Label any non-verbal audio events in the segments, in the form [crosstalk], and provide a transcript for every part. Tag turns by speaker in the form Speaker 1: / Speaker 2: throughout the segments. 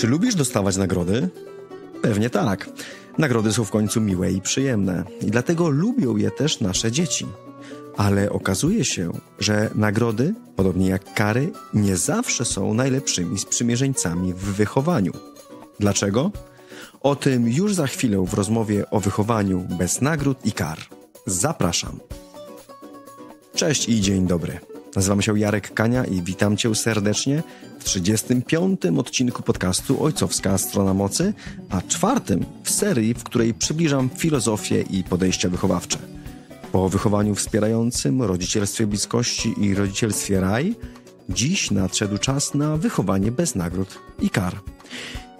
Speaker 1: Czy lubisz dostawać nagrody? Pewnie tak. Nagrody są w końcu miłe i przyjemne, i dlatego lubią je też nasze dzieci. Ale okazuje się, że nagrody, podobnie jak kary, nie zawsze są najlepszymi sprzymierzeńcami w wychowaniu. Dlaczego? O tym już za chwilę w rozmowie o wychowaniu bez nagród i kar. Zapraszam. Cześć i dzień dobry. Nazywam się Jarek Kania i witam Cię serdecznie w 35. odcinku podcastu Ojcowska Strona Mocy, a czwartym w serii, w której przybliżam filozofię i podejścia wychowawcze. Po wychowaniu wspierającym, rodzicielstwie bliskości i rodzicielstwie raj, dziś nadszedł czas na wychowanie bez nagród i kar.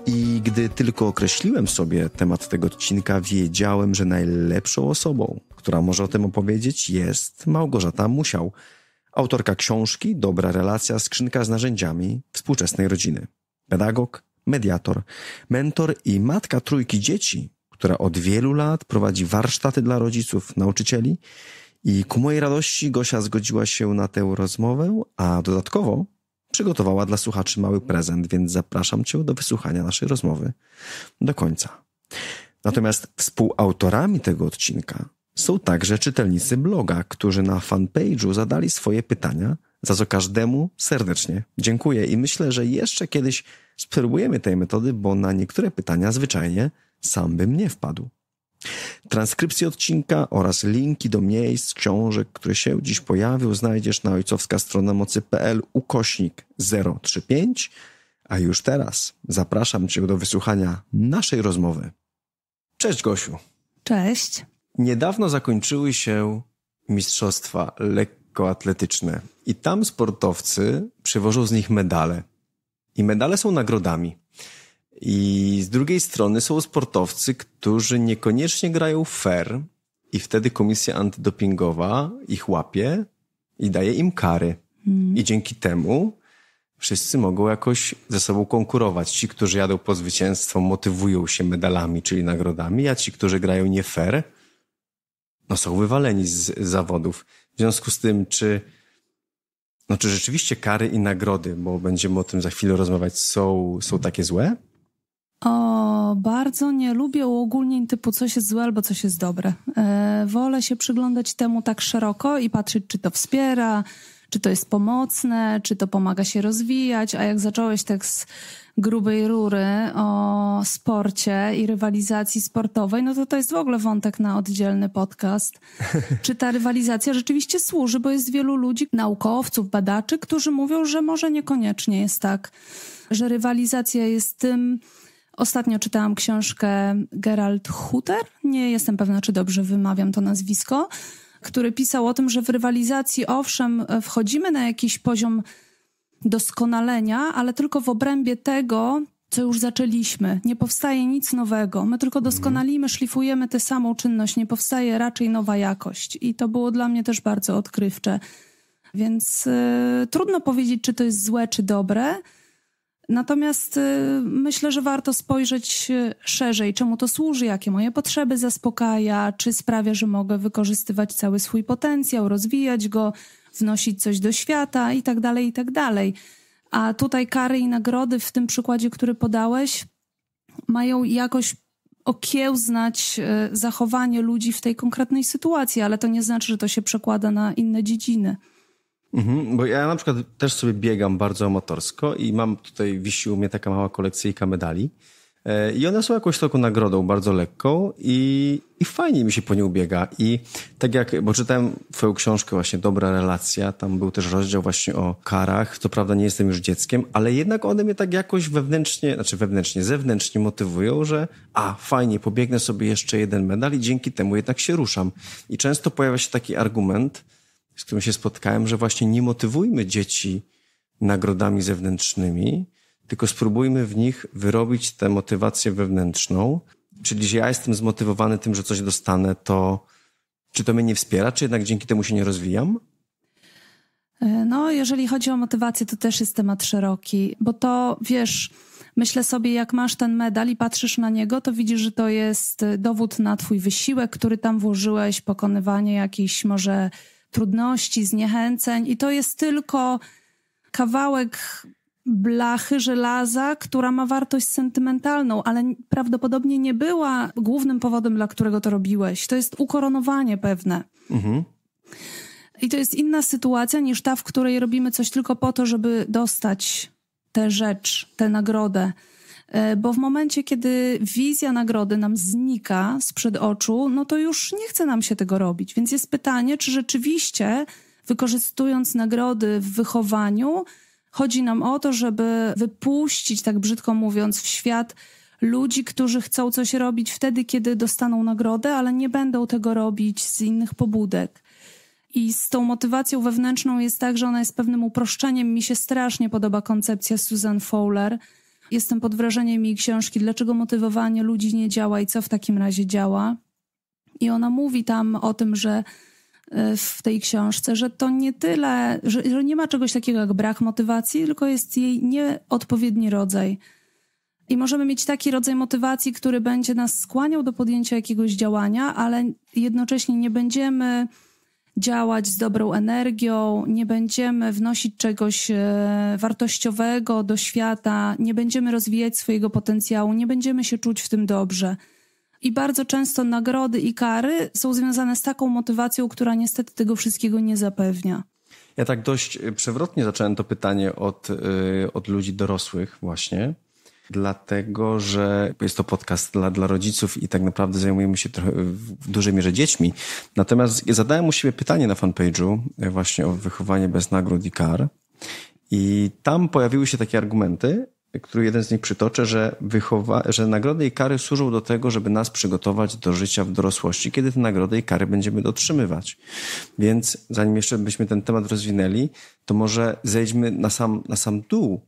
Speaker 1: I gdy tylko określiłem sobie temat tego odcinka, wiedziałem, że najlepszą osobą, która może o tym opowiedzieć, jest Małgorzata Musiał – Autorka książki Dobra relacja skrzynka z narzędziami współczesnej rodziny. Pedagog, mediator, mentor i matka trójki dzieci, która od wielu lat prowadzi warsztaty dla rodziców, nauczycieli. I ku mojej radości Gosia zgodziła się na tę rozmowę, a dodatkowo przygotowała dla słuchaczy mały prezent, więc zapraszam Cię do wysłuchania naszej rozmowy do końca. Natomiast współautorami tego odcinka są także czytelnicy bloga, którzy na fanpage'u zadali swoje pytania, za co każdemu serdecznie dziękuję i myślę, że jeszcze kiedyś spróbujemy tej metody, bo na niektóre pytania zwyczajnie sam bym nie wpadł. Transkrypcję odcinka oraz linki do miejsc, książek, które się dziś pojawił, znajdziesz na ojcowska strona mocy.pl ukośnik 035. A już teraz zapraszam Cię do wysłuchania naszej rozmowy. Cześć Gosiu.
Speaker 2: Cześć.
Speaker 1: Niedawno zakończyły się mistrzostwa lekkoatletyczne i tam sportowcy przywożą z nich medale. I medale są nagrodami. I z drugiej strony są sportowcy, którzy niekoniecznie grają fair i wtedy komisja antydopingowa ich łapie i daje im kary. Mm. I dzięki temu wszyscy mogą jakoś ze sobą konkurować. Ci, którzy jadą po zwycięstwo, motywują się medalami, czyli nagrodami, a ci, którzy grają nie fair, no, są wywaleni z zawodów. W związku z tym, czy, no, czy rzeczywiście kary i nagrody, bo będziemy o tym za chwilę rozmawiać, są, są takie złe?
Speaker 2: O, bardzo nie lubię uogólnień typu coś jest złe albo coś jest dobre. E, wolę się przyglądać temu tak szeroko i patrzeć, czy to wspiera, czy to jest pomocne, czy to pomaga się rozwijać, a jak zacząłeś tak z grubej rury o sporcie i rywalizacji sportowej, no to to jest w ogóle wątek na oddzielny podcast. [laughs] Czy ta rywalizacja rzeczywiście służy, bo jest wielu ludzi, naukowców, badaczy, którzy mówią, że może niekoniecznie jest tak, że rywalizacja jest tym, Ostatnio czytałam książkę Gerald Hutter. Nie jestem pewna, czy dobrze wymawiam to nazwisko, który pisał o tym, że w rywalizacji owszem, e, wchodzimy na jakiś poziom doskonalenia, ale tylko w obrębie tego, co już zaczęliśmy. Nie powstaje nic nowego. My tylko mhm. doskonalimy, szlifujemy tę samą czynność, nie powstaje raczej nowa jakość. I to było dla mnie też bardzo odkrywcze. Więc e, trudno powiedzieć, czy to jest złe, czy dobre. Natomiast y, myślę, że warto spojrzeć y, szerzej, czemu to służy, jakie moje potrzeby zaspokaja, czy sprawia, że mogę wykorzystywać cały swój potencjał, rozwijać go, wnosić coś do świata itd., tak itd. Tak A tutaj kary i nagrody w tym przykładzie, który podałeś, mają jakoś okiełznać y, zachowanie ludzi w tej konkretnej sytuacji, ale to nie znaczy, że to się przekłada na inne dziedziny.
Speaker 1: Mhm, bo ja na przykład też sobie biegam bardzo amatorsko i mam tutaj, wisi u mnie taka mała kolekcyjka medali. E, I one są jakąś taką nagrodą bardzo lekką i, i fajnie mi się po nie ubiega. I tak jak, bo czytałem twoją książkę właśnie Dobra Relacja, tam był też rozdział właśnie o karach. Co prawda nie jestem już dzieckiem, ale jednak one mnie tak jakoś wewnętrznie, znaczy wewnętrznie, zewnętrznie motywują, że a, fajnie, pobiegnę sobie jeszcze jeden medal i dzięki temu jednak się ruszam. I często pojawia się taki argument, z którym się spotkałem, że właśnie nie motywujmy dzieci nagrodami zewnętrznymi, tylko spróbujmy w nich wyrobić tę motywację wewnętrzną. Czyli, że ja jestem zmotywowany tym, że coś dostanę, to czy to mnie nie wspiera, czy jednak dzięki temu się nie rozwijam?
Speaker 2: E, no, jeżeli chodzi o motywację, to też jest temat szeroki, bo to wiesz, myślę sobie, jak masz ten medal i patrzysz na niego, to widzisz, że to jest dowód na twój wysiłek, który tam włożyłeś, pokonywanie jakichś może trudności, zniechęceń, i to jest tylko kawałek blachy żelaza, która ma wartość sentymentalną, ale prawdopodobnie nie była głównym powodem, dla którego to robiłeś. To jest ukoronowanie pewne. Mhm. I to jest inna sytuacja niż ta, w której robimy coś tylko po to, żeby dostać tę rzecz, tę nagrodę. E, bo w momencie, kiedy wizja nagrody nam znika sprzed oczu, no to już nie chce nam się tego robić. Więc jest pytanie, czy rzeczywiście wykorzystując nagrody w wychowaniu, chodzi nam o to, żeby wypuścić, tak brzydko mówiąc, w świat ludzi, którzy chcą coś robić wtedy, kiedy dostaną nagrodę, ale nie będą tego robić z innych pobudek. I z tą motywacją wewnętrzną jest tak, że ona jest pewnym uproszczeniem. Mi się strasznie podoba koncepcja Susan Fowler, Jestem pod wrażeniem jej książki Dlaczego motywowanie ludzi nie działa i co w takim razie działa. I ona mówi tam o tym, że e, w tej książce, że to nie tyle, że, że nie ma czegoś takiego jak brak motywacji, tylko jest jej nieodpowiedni rodzaj. I możemy mieć taki rodzaj motywacji, który będzie nas skłaniał do podjęcia jakiegoś działania, ale jednocześnie nie będziemy działać z dobrą energią, nie będziemy wnosić czegoś e, wartościowego do świata, nie będziemy rozwijać swojego potencjału, nie będziemy się czuć w tym dobrze. I bardzo często nagrody i kary są związane z taką motywacją, która niestety tego wszystkiego nie zapewnia.
Speaker 1: Ja tak dość e, przewrotnie zacząłem to pytanie od, e, od ludzi dorosłych, właśnie dlatego że jest to podcast dla, dla rodziców i tak naprawdę zajmujemy się trochę w dużej mierze dziećmi. Natomiast zadałem u siebie pytanie na fanpage'u e, właśnie o wychowanie bez nagród i kar. I tam pojawiły się takie argumenty, który jeden z nich przytoczę, że, wychowa- że nagrody i kary służą do tego, żeby nas przygotować do życia w dorosłości, kiedy te nagrody i kary będziemy dotrzymywać. Więc zanim jeszcze byśmy ten temat rozwinęli, to może zejdźmy na sam, na sam dół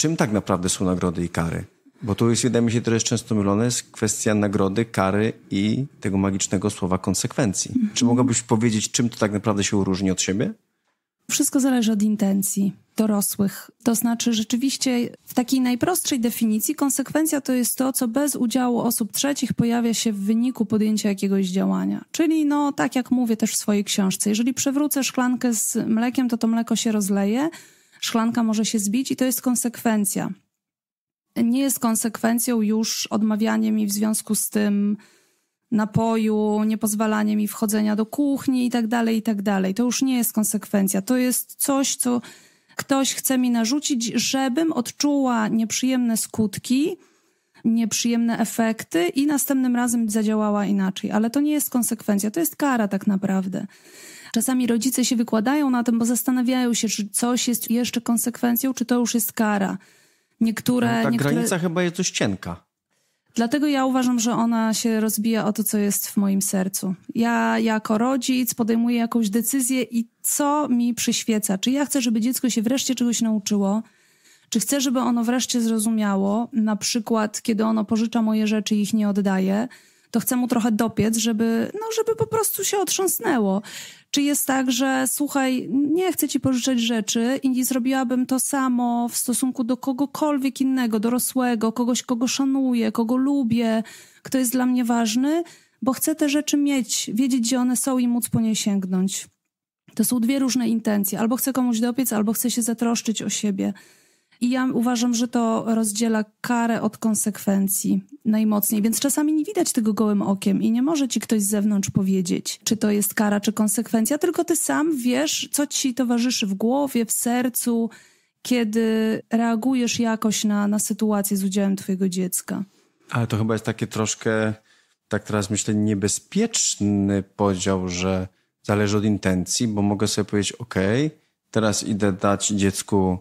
Speaker 1: czym tak naprawdę są nagrody i kary? Bo tu jest, wydaje mi się, to jest często mylone, z kwestia nagrody, kary i tego magicznego słowa konsekwencji. Mhm. Czy mogłabyś powiedzieć, czym to tak naprawdę się różni od siebie?
Speaker 2: Wszystko zależy od intencji dorosłych. To znaczy, rzeczywiście, w takiej najprostszej definicji, konsekwencja to jest to, co bez udziału osób trzecich pojawia się w wyniku podjęcia jakiegoś działania. Czyli, no, tak jak mówię też w swojej książce, jeżeli przewrócę szklankę z mlekiem, to to mleko się rozleje szklanka może się zbić i to jest konsekwencja. Nie jest konsekwencją już odmawianie mi w związku z tym napoju, niepozwalanie mi wchodzenia do kuchni i tak dalej, i tak dalej. To już nie jest konsekwencja. To jest coś, co ktoś chce mi narzucić, żebym odczuła nieprzyjemne skutki, nieprzyjemne efekty i następnym razem zadziałała inaczej. Ale to nie jest konsekwencja, to jest kara tak naprawdę. Czasami rodzice się wykładają na tym, bo zastanawiają się, czy coś jest jeszcze konsekwencją, czy to już jest kara. Niektóre, no, ta niektóre... granica
Speaker 1: chyba jest coś cienka.
Speaker 2: Dlatego ja uważam, że ona się rozbija o to, co jest w moim sercu. Ja jako rodzic podejmuję jakąś decyzję i co mi przyświeca? Czy ja chcę, żeby dziecko się wreszcie czegoś nauczyło? Czy chcę, żeby ono wreszcie zrozumiało, na przykład kiedy ono pożycza moje rzeczy i ich nie oddaje, to chcę mu trochę dopiec, żeby, no, żeby po prostu się otrząsnęło. Czy jest tak, że słuchaj, nie chcę ci pożyczać rzeczy i zrobiłabym to samo w stosunku do kogokolwiek innego, dorosłego, kogoś, kogo szanuję, kogo lubię, kto jest dla mnie ważny, bo chcę te rzeczy mieć, wiedzieć, gdzie one są i móc po nie sięgnąć. To są dwie różne intencje. Albo chcę komuś dopiec, albo chcę się zatroszczyć o siebie. I ja uważam, że to rozdziela karę od konsekwencji najmocniej, więc czasami nie widać tego gołym okiem i nie może ci ktoś z zewnątrz powiedzieć, czy to jest kara, czy konsekwencja, tylko ty sam wiesz, co ci towarzyszy w głowie, w sercu, kiedy reagujesz jakoś na, na sytuację z udziałem twojego dziecka.
Speaker 1: Ale to chyba jest takie troszkę, tak teraz myślę, niebezpieczny podział, że zależy od intencji, bo mogę sobie powiedzieć, ok, teraz idę dać dziecku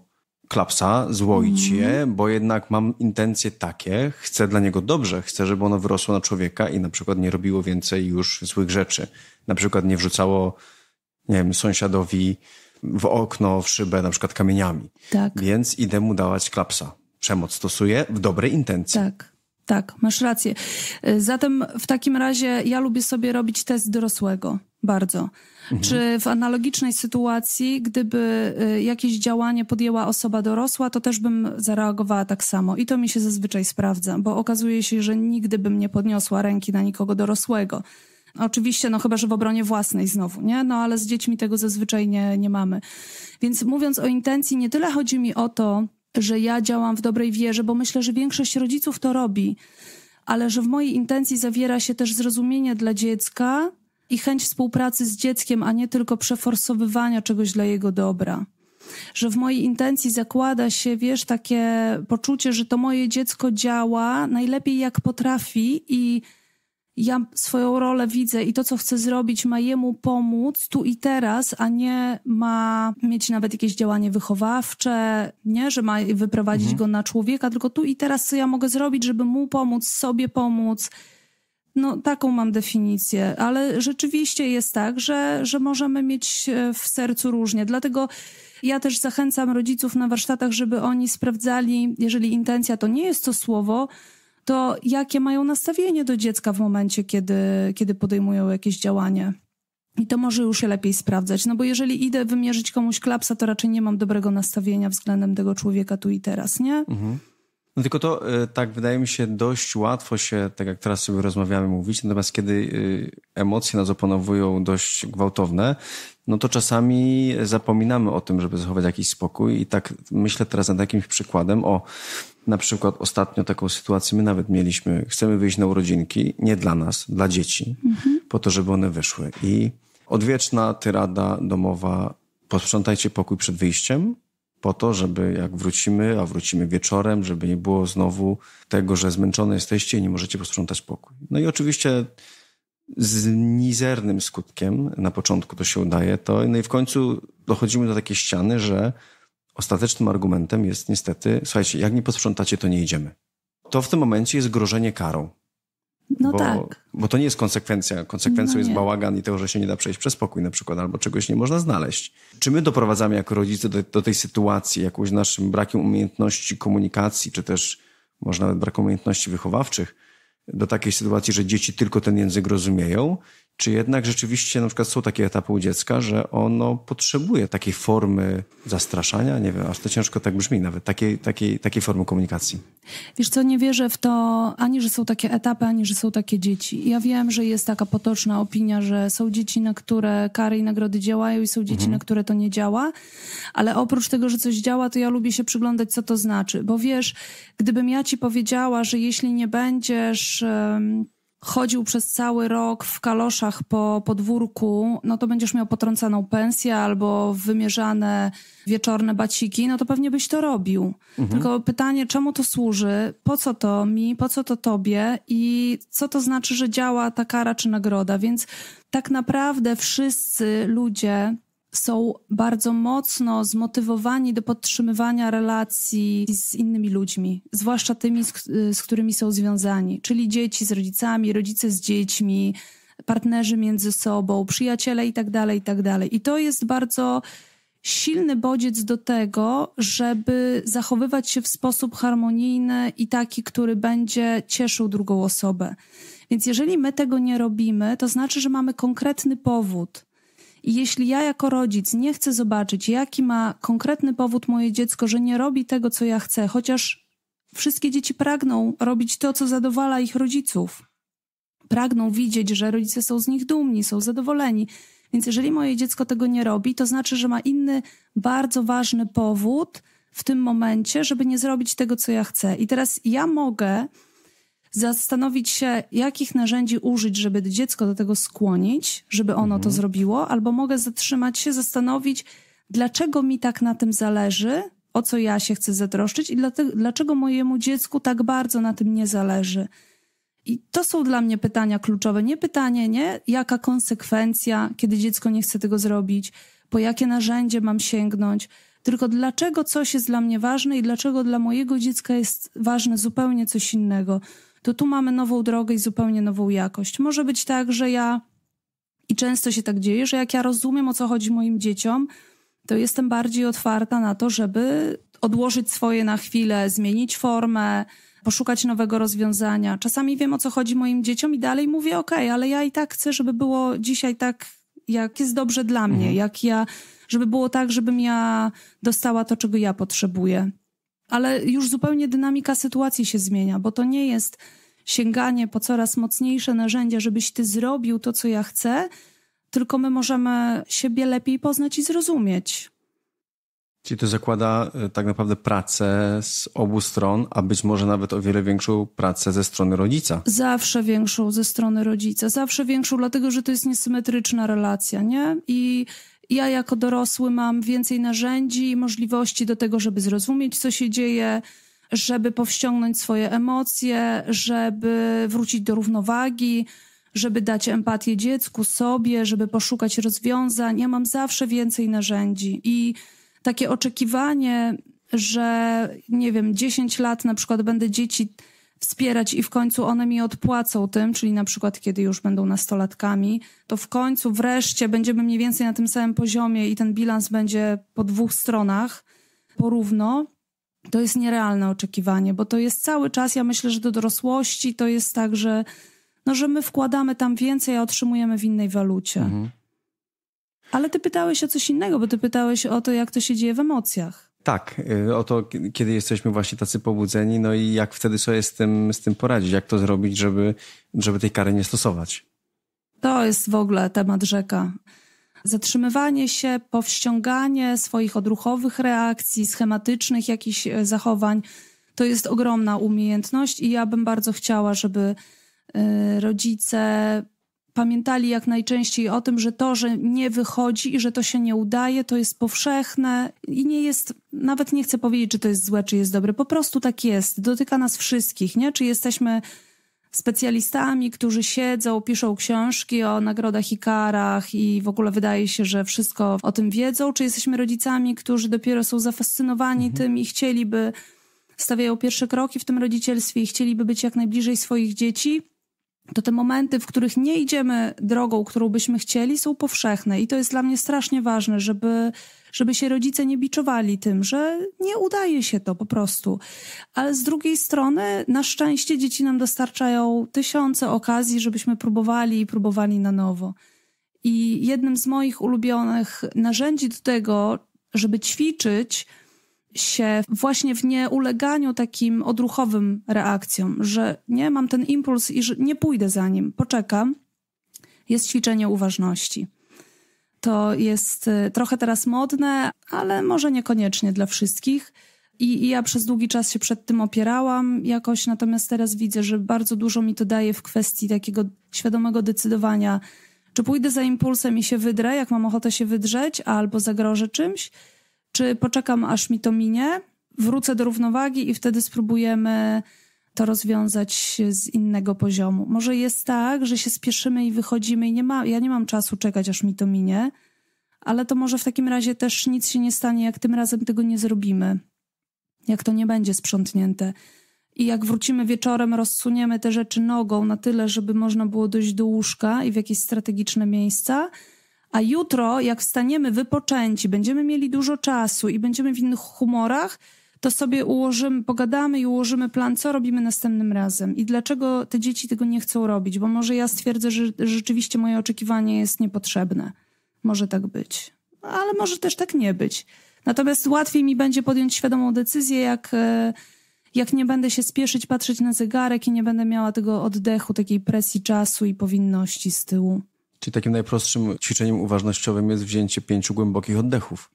Speaker 1: klapsa, złoić mm. je, mhm. bo jednak mam intencje takie, chcę dla niego dobrze, chcę, żeby ono wyrosło na człowieka i na przykład nie robiło więcej już złych rzeczy. Na przykład nie wrzucało, nie wiem, sąsiadowi w okno, w szybę, na przykład kamieniami. Tak. Więc idę mu dawać klapsa. Przemoc stosuję w dobrej intencji. Tak.
Speaker 2: Tak, masz rację. Y, zatem w takim razie ja lubię sobie robić test dorosłego bardzo. Mhm. Czy w analogicznej sytuacji, gdyby y, jakieś działanie podjęła osoba dorosła, to też bym zareagowała tak samo. I to mi się zazwyczaj sprawdza, bo okazuje się, że nigdy bym nie podniosła ręki na nikogo dorosłego. Oczywiście, no chyba, że w obronie własnej znowu, nie? No ale z dziećmi tego zazwyczaj nie, nie mamy. Więc mówiąc o intencji, nie tyle chodzi mi o to, że ja działam w dobrej wierze, bo myślę, że większość rodziców to robi, ale że w mojej intencji zawiera się też zrozumienie dla dziecka i chęć współpracy z dzieckiem, a nie tylko przeforsowywania czegoś dla jego dobra. Że w mojej intencji zakłada się, wiesz, takie poczucie, że to moje dziecko działa najlepiej jak potrafi i ja swoją rolę widzę i to, co chcę zrobić, ma jemu pomóc tu i teraz, a nie ma mieć nawet jakieś działanie wychowawcze, nie, że ma wyprowadzić mhm. go na człowieka, tylko tu i teraz, co ja mogę zrobić, żeby mu pomóc, sobie pomóc. No, taką mam definicję, ale rzeczywiście jest tak, że, że możemy mieć e, w sercu różnie. Dlatego ja też zachęcam rodziców na warsztatach, żeby oni sprawdzali, jeżeli intencja to nie jest to słowo, to jakie mają nastawienie do dziecka w momencie, kiedy, kiedy podejmują jakieś działanie. I to może już się lepiej sprawdzać, no bo jeżeli idę wymierzyć komuś klapsa, to raczej nie mam dobrego nastawienia względem tego człowieka tu i teraz, nie?
Speaker 1: Mhm. No tylko to, y, tak wydaje mi się, dość łatwo się, tak jak teraz sobie rozmawiamy, mówić, natomiast kiedy y, emocje nas opanowują dość gwałtowne, no to czasami zapominamy o tym, żeby zachować jakiś spokój i tak myślę teraz nad jakimś przykładem o na przykład ostatnio taką sytuację my nawet mieliśmy, chcemy wyjść na urodzinki, nie dla nas, dla dzieci, mhm. po to, żeby one wyszły i odwieczna tyrada domowa, posprzątajcie pokój przed wyjściem, po to, żeby jak wrócimy, a wrócimy wieczorem, żeby nie było znowu tego, że zmęczone jesteście i nie możecie posprzątać pokój. No i oczywiście z mizernym skutkiem na początku to się udaje, to no i w końcu dochodzimy do takiej ściany, że ostatecznym argumentem jest niestety, słuchajcie, jak nie posprzątacie, to nie idziemy. To w tym momencie jest grożenie karą. No bo, tak. Bo to nie jest konsekwencja. Konsekwencją no jest bałagan i tego, że się nie da przejść przez pokój na przykład, albo czegoś nie można znaleźć. Czy my doprowadzamy jako rodzice do, do tej sytuacji jakąś naszym brakiem umiejętności komunikacji, czy też może nawet brakiem umiejętności wychowawczych, do takiej sytuacji, że dzieci tylko ten język rozumieją czy jednak rzeczywiście na przykład są takie etapy u dziecka, że ono potrzebuje takiej formy zastraszania? Nie wiem, aż to ciężko tak brzmi nawet, takiej, takiej, takiej formy komunikacji.
Speaker 2: Wiesz co, nie wierzę w to ani, że są takie etapy, ani, że są takie dzieci. Ja wiem, że jest taka potoczna opinia, że są dzieci, na które kary i nagrody działają i są dzieci, mhm. na które to nie działa, ale oprócz tego, że coś działa, to ja lubię się przyglądać, co to znaczy. Bo wiesz, gdybym ja ci powiedziała, że jeśli nie będziesz... Um, chodził przez cały rok w kaloszach po podwórku, no to będziesz miał potrącaną pensję albo wymierzane wieczorne baciki, no to pewnie byś to robił. Mhm. Tylko pytanie, czemu to służy, po co to mi, po co to tobie i co to znaczy, że działa ta kara czy nagroda. Więc tak naprawdę wszyscy ludzie są bardzo mocno zmotywowani do podtrzymywania relacji z innymi ludźmi, zwłaszcza tymi, z, z którymi są związani, czyli dzieci z rodzicami, rodzice z dziećmi, partnerzy między sobą, przyjaciele itd. Tak itd. Tak I to jest bardzo silny bodziec do tego, żeby zachowywać się w sposób harmonijny i taki, który będzie cieszył drugą osobę. Więc jeżeli my tego nie robimy, to znaczy, że mamy konkretny powód. I jeśli ja jako rodzic nie chcę zobaczyć, jaki ma konkretny powód moje dziecko, że nie robi tego, co ja chcę, chociaż wszystkie dzieci pragną robić to, co zadowala ich rodziców, pragną widzieć, że rodzice są z nich dumni, są zadowoleni. Więc jeżeli moje dziecko tego nie robi, to znaczy, że ma inny bardzo ważny powód w tym momencie, żeby nie zrobić tego, co ja chcę. I teraz ja mogę zastanowić się, jakich narzędzi użyć, żeby dziecko do tego skłonić, żeby ono mhm. to zrobiło, albo mogę zatrzymać się, zastanowić, dlaczego mi tak na tym zależy, o co ja się chcę zatroszczyć i dlaczego mojemu dziecku tak bardzo na tym nie zależy. I to są dla mnie pytania kluczowe. Nie pytanie, nie? Jaka konsekwencja, kiedy dziecko nie chce tego zrobić, po jakie narzędzie mam sięgnąć, tylko dlaczego coś jest dla mnie ważne i dlaczego dla mojego dziecka jest ważne zupełnie coś innego to tu mamy nową drogę i zupełnie nową jakość. Może być tak, że ja, i często się tak dzieje, że jak ja rozumiem o co chodzi moim dzieciom, to jestem bardziej otwarta na to, żeby odłożyć swoje na chwilę, zmienić formę, poszukać nowego rozwiązania. Czasami wiem o co chodzi moim dzieciom i dalej mówię, ok, ale ja i tak chcę, żeby było dzisiaj tak, jak jest dobrze dla mnie, mhm. jak ja, żeby było tak, żebym ja dostała to, czego ja potrzebuję ale już zupełnie dynamika sytuacji się zmienia, bo to nie jest sięganie po coraz mocniejsze narzędzia, żebyś ty zrobił to, co ja chcę, tylko my możemy siebie lepiej poznać i zrozumieć.
Speaker 1: Czyli to zakłada e, tak naprawdę pracę z obu stron, a być może nawet o wiele większą pracę ze strony rodzica.
Speaker 2: Zawsze większą ze strony rodzica, zawsze większą, dlatego że to jest niesymetryczna relacja, nie? I ja jako dorosły mam więcej narzędzi i możliwości do tego, żeby zrozumieć, co się dzieje, żeby powściągnąć swoje emocje, żeby wrócić do równowagi, żeby dać empatię dziecku, sobie, żeby poszukać rozwiązań. Ja mam zawsze więcej narzędzi i takie oczekiwanie, że nie wiem, 10 lat na przykład będę dzieci wspierać i w końcu one mi odpłacą tym, czyli na przykład kiedy już będą nastolatkami, to w końcu wreszcie będziemy mniej więcej na tym samym poziomie i ten bilans będzie po dwóch stronach porówno. To jest nierealne oczekiwanie, bo to jest cały czas, ja myślę, że do dorosłości to jest tak, że, no, że my wkładamy tam więcej, a otrzymujemy w innej walucie. Mhm. Ale ty pytałeś o coś innego, bo ty pytałeś o to, jak to się dzieje w emocjach.
Speaker 1: Tak, y, oto kiedy jesteśmy właśnie tacy pobudzeni, no i jak wtedy sobie z tym, z tym poradzić, jak to zrobić, żeby, żeby tej kary nie stosować.
Speaker 2: To jest w ogóle temat rzeka. Zatrzymywanie się, powściąganie swoich odruchowych reakcji, schematycznych jakichś e, zachowań, to jest ogromna umiejętność i ja bym bardzo chciała, żeby e, rodzice pamiętali jak najczęściej o tym, że to, że nie wychodzi i że to się nie udaje, to jest powszechne i nie jest, nawet nie chcę powiedzieć, czy to jest złe, czy jest dobre, po prostu tak jest, dotyka nas wszystkich, nie? Czy jesteśmy specjalistami, którzy siedzą, piszą książki o nagrodach i karach i w ogóle wydaje się, że wszystko o tym wiedzą, czy jesteśmy rodzicami, którzy dopiero są zafascynowani mhm. tym i chcieliby, stawiają pierwsze kroki w tym rodzicielstwie i chcieliby być jak najbliżej swoich dzieci, to te momenty, w których nie idziemy drogą, którą byśmy chcieli, są powszechne. I to jest dla mnie strasznie ważne, żeby, żeby się rodzice nie biczowali tym, że nie udaje się to po prostu. Ale z drugiej strony, na szczęście dzieci nam dostarczają tysiące okazji, żebyśmy próbowali i próbowali na nowo. I jednym z moich ulubionych narzędzi do tego, żeby ćwiczyć, się właśnie w nieuleganiu takim odruchowym reakcjom, że nie mam ten impuls i że nie pójdę za nim, poczekam, jest ćwiczenie uważności. To jest y, trochę teraz modne, ale może niekoniecznie dla wszystkich. I, I, ja przez długi czas się przed tym opierałam jakoś, natomiast teraz widzę, że bardzo dużo mi to daje w kwestii takiego świadomego decydowania, czy pójdę za impulsem i się wydrę, jak mam ochotę się wydrzeć, albo zagrożę czymś, czy poczekam aż mi to minie, wrócę do równowagi i wtedy spróbujemy to rozwiązać z innego poziomu. Może jest tak, że się spieszymy i wychodzimy i nie ma, ja nie mam czasu czekać aż mi to minie, ale to może w takim razie też nic się nie stanie, jak tym razem tego nie zrobimy. Jak to nie będzie sprzątnięte. I jak wrócimy wieczorem, rozsuniemy te rzeczy nogą na tyle, żeby można było dojść do łóżka i w jakieś strategiczne miejsca a jutro, jak wstaniemy wypoczęci, będziemy mieli dużo czasu i będziemy w innych humorach, to sobie ułożymy, pogadamy i ułożymy plan, co robimy następnym razem i dlaczego te dzieci tego nie chcą robić, bo może ja stwierdzę, że rzeczywiście moje oczekiwanie jest niepotrzebne. Może tak być, ale może też tak nie być. Natomiast łatwiej mi będzie podjąć świadomą decyzję, jak, e, jak nie będę się spieszyć, patrzeć na zegarek i nie będę miała tego oddechu, takiej presji czasu i powinności z tyłu.
Speaker 1: Czyli takim najprostszym ćwiczeniem uważnościowym jest wzięcie pięciu głębokich oddechów.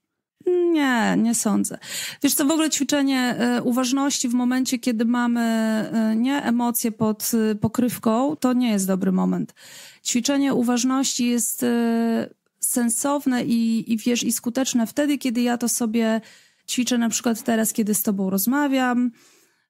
Speaker 2: Nie, nie sądzę. Wiesz co, w ogóle ćwiczenie e, uważności w momencie, kiedy mamy e, nie emocje pod e, pokrywką, to nie jest dobry moment. Ćwiczenie uważności jest sensowne i, i wiesz, i skuteczne wtedy, kiedy ja to sobie ćwiczę na przykład teraz, kiedy z tobą rozmawiam,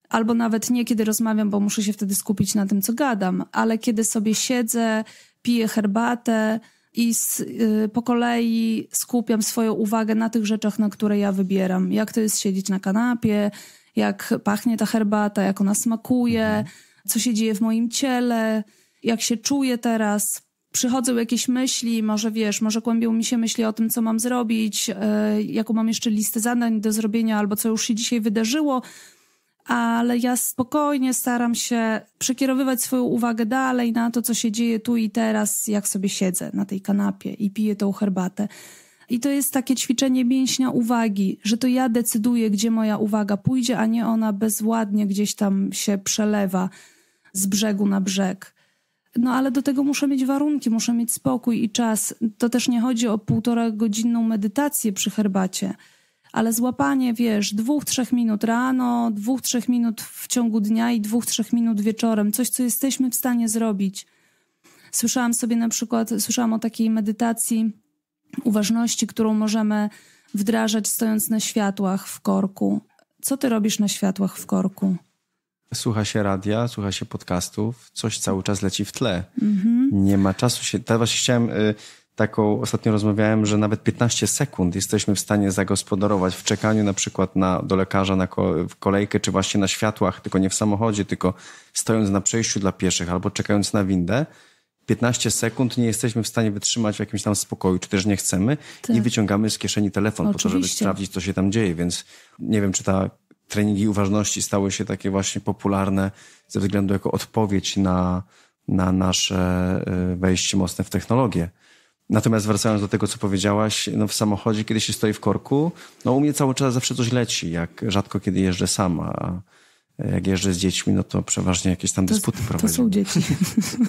Speaker 2: albo nawet nie kiedy rozmawiam, bo muszę się wtedy skupić na tym, co gadam, ale kiedy sobie siedzę, piję herbatę i z, y, po kolei skupiam swoją uwagę na tych rzeczach, na które ja wybieram. Jak to jest siedzieć na kanapie, jak pachnie ta herbata, jak ona smakuje, mhm. co się dzieje w moim ciele, jak się czuję teraz. Przychodzą jakieś myśli, może wiesz, może kłębią mi się myśli o tym, co mam zrobić, y, jaką mam jeszcze listę zadań do zrobienia, albo co już się dzisiaj wydarzyło ale ja spokojnie staram się przekierowywać swoją uwagę dalej na to, co się dzieje tu i teraz, jak sobie siedzę na tej kanapie i piję tą herbatę. I to jest takie ćwiczenie mięśnia uwagi, że to ja decyduję, gdzie moja uwaga pójdzie, a nie ona bezładnie gdzieś tam się przelewa z brzegu na brzeg. No ale do tego muszę mieć warunki, muszę mieć spokój i czas. To też nie chodzi o półtora godzinną medytację przy herbacie ale złapanie, wiesz, dwóch, trzech minut rano, dwóch, trzech minut w ciągu dnia i dwóch, trzech minut wieczorem, coś, co jesteśmy w stanie zrobić. Słyszałam sobie na przykład, słyszałam o takiej medytacji uważności, którą możemy wdrażać stojąc na światłach w korku. Co ty robisz na światłach w korku?
Speaker 1: Słucha się radia, słucha się podcastów, coś cały czas leci w tle. Mm -hmm. Nie ma czasu się. Teraz właśnie chciałem. Y taką, ostatnio rozmawiałem, że nawet 15 sekund jesteśmy w stanie zagospodarować w czekaniu na przykład na, do lekarza na kolejkę, czy właśnie na światłach, tylko nie w samochodzie, tylko stojąc na przejściu dla pieszych albo czekając na windę. 15 sekund nie jesteśmy w stanie wytrzymać w jakimś tam spokoju, czy też nie chcemy tak. i wyciągamy z kieszeni telefon Oczywiście. po to, żeby sprawdzić, co się tam dzieje, więc nie wiem, czy ta treningi uważności stały się takie właśnie popularne ze względu jako odpowiedź na, na nasze y, wejście mocne w technologię. Natomiast wracając do tego, co powiedziałaś, no w samochodzie, kiedy się stoi w korku, no u mnie cały czas zawsze coś leci, jak rzadko kiedy jeżdżę sama. a e, Jak jeżdżę z dziećmi, no to przeważnie jakieś tam to, dysputy prowadzę. To są
Speaker 2: dzieci.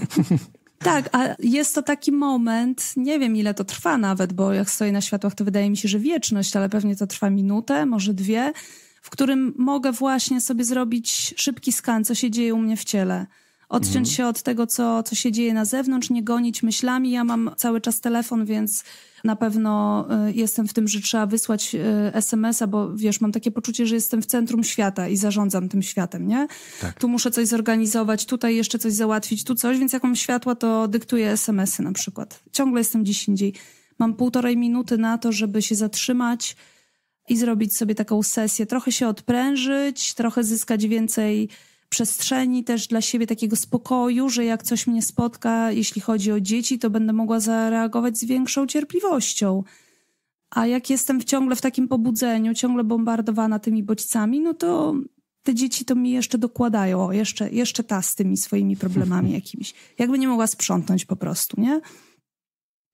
Speaker 2: [laughs] tak, a jest to taki moment, nie wiem ile to trwa nawet, bo jak stoję na światłach, to wydaje mi się, że wieczność, ale pewnie to trwa minutę, może dwie, w którym mogę właśnie sobie zrobić szybki skan, co się dzieje u mnie w ciele Odciąć mhm. się od tego, co, co się dzieje na zewnątrz, nie gonić myślami. Ja mam cały czas telefon, więc na pewno y, jestem w tym, że trzeba wysłać y, SMS-a, bo wiesz, mam takie poczucie, że jestem w centrum świata i zarządzam tym światem, nie? Tak. Tu muszę coś zorganizować, tutaj jeszcze coś załatwić, tu coś, więc jak mam światła, to dyktuję SMS-y na przykład. Ciągle jestem gdzieś indziej. Mam półtorej minuty na to, żeby się zatrzymać i zrobić sobie taką sesję, trochę się odprężyć, trochę zyskać więcej przestrzeni też dla siebie takiego spokoju, że jak coś mnie spotka, jeśli chodzi o dzieci, to będę mogła zareagować z większą cierpliwością. A jak jestem ciągle w takim pobudzeniu, ciągle bombardowana tymi bodźcami, no to te dzieci to mi jeszcze dokładają, o, jeszcze, jeszcze ta z tymi swoimi problemami [laughs] jakimiś. Jakby nie mogła sprzątnąć po prostu, nie?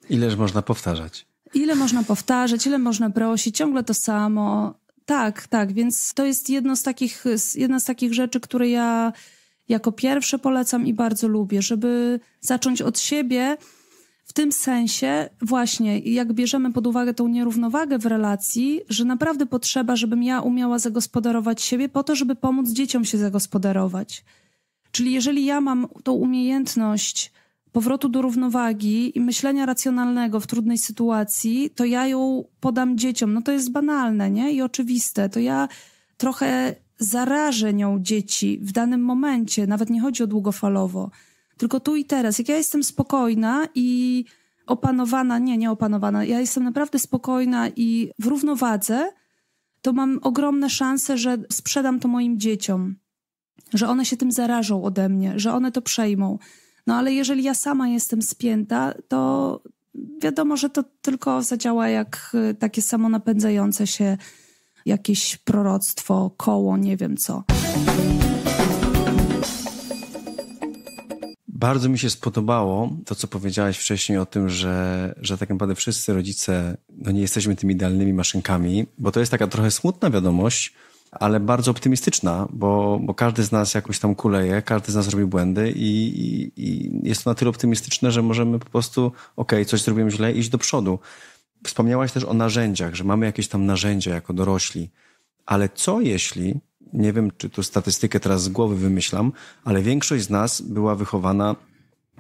Speaker 1: Ileż można powtarzać?
Speaker 2: Ile można powtarzać, ile można prosić, ciągle to samo. Tak, tak, więc to jest jedno z takich, jedna z takich rzeczy, które ja jako pierwsze polecam i bardzo lubię, żeby zacząć od siebie. W tym sensie, właśnie, jak bierzemy pod uwagę tą nierównowagę w relacji, że naprawdę potrzeba, żebym ja umiała zagospodarować siebie po to, żeby pomóc dzieciom się zagospodarować. Czyli jeżeli ja mam tą umiejętność powrotu do równowagi i myślenia racjonalnego w trudnej sytuacji, to ja ją podam dzieciom. No to jest banalne, nie? I oczywiste. To ja trochę zarażę nią dzieci w danym momencie, nawet nie chodzi o długofalowo, tylko tu i teraz. Jak ja jestem spokojna i opanowana, nie, nie opanowana, ja jestem naprawdę spokojna i w równowadze, to mam ogromne szanse, że sprzedam to moim dzieciom, że one się tym zarażą ode mnie, że one to przejmą. No ale jeżeli ja sama jestem spięta, to wiadomo, że to tylko zadziała jak y, takie samo napędzające się jakieś proroctwo, koło, nie wiem co.
Speaker 1: Bardzo mi się spodobało to, co powiedziałeś wcześniej o tym, że, że tak naprawdę wszyscy rodzice no nie jesteśmy tymi idealnymi maszynkami, bo to jest taka trochę smutna wiadomość, ale bardzo optymistyczna, bo, bo każdy z nas jakoś tam kuleje, każdy z nas robi błędy i, i, i jest to na tyle optymistyczne, że możemy po prostu, okej, okay, coś zrobiłem źle, iść do przodu. Wspomniałaś też o narzędziach, że mamy jakieś tam narzędzia jako dorośli, ale co jeśli, nie wiem czy tu statystykę teraz z głowy wymyślam, ale większość z nas była wychowana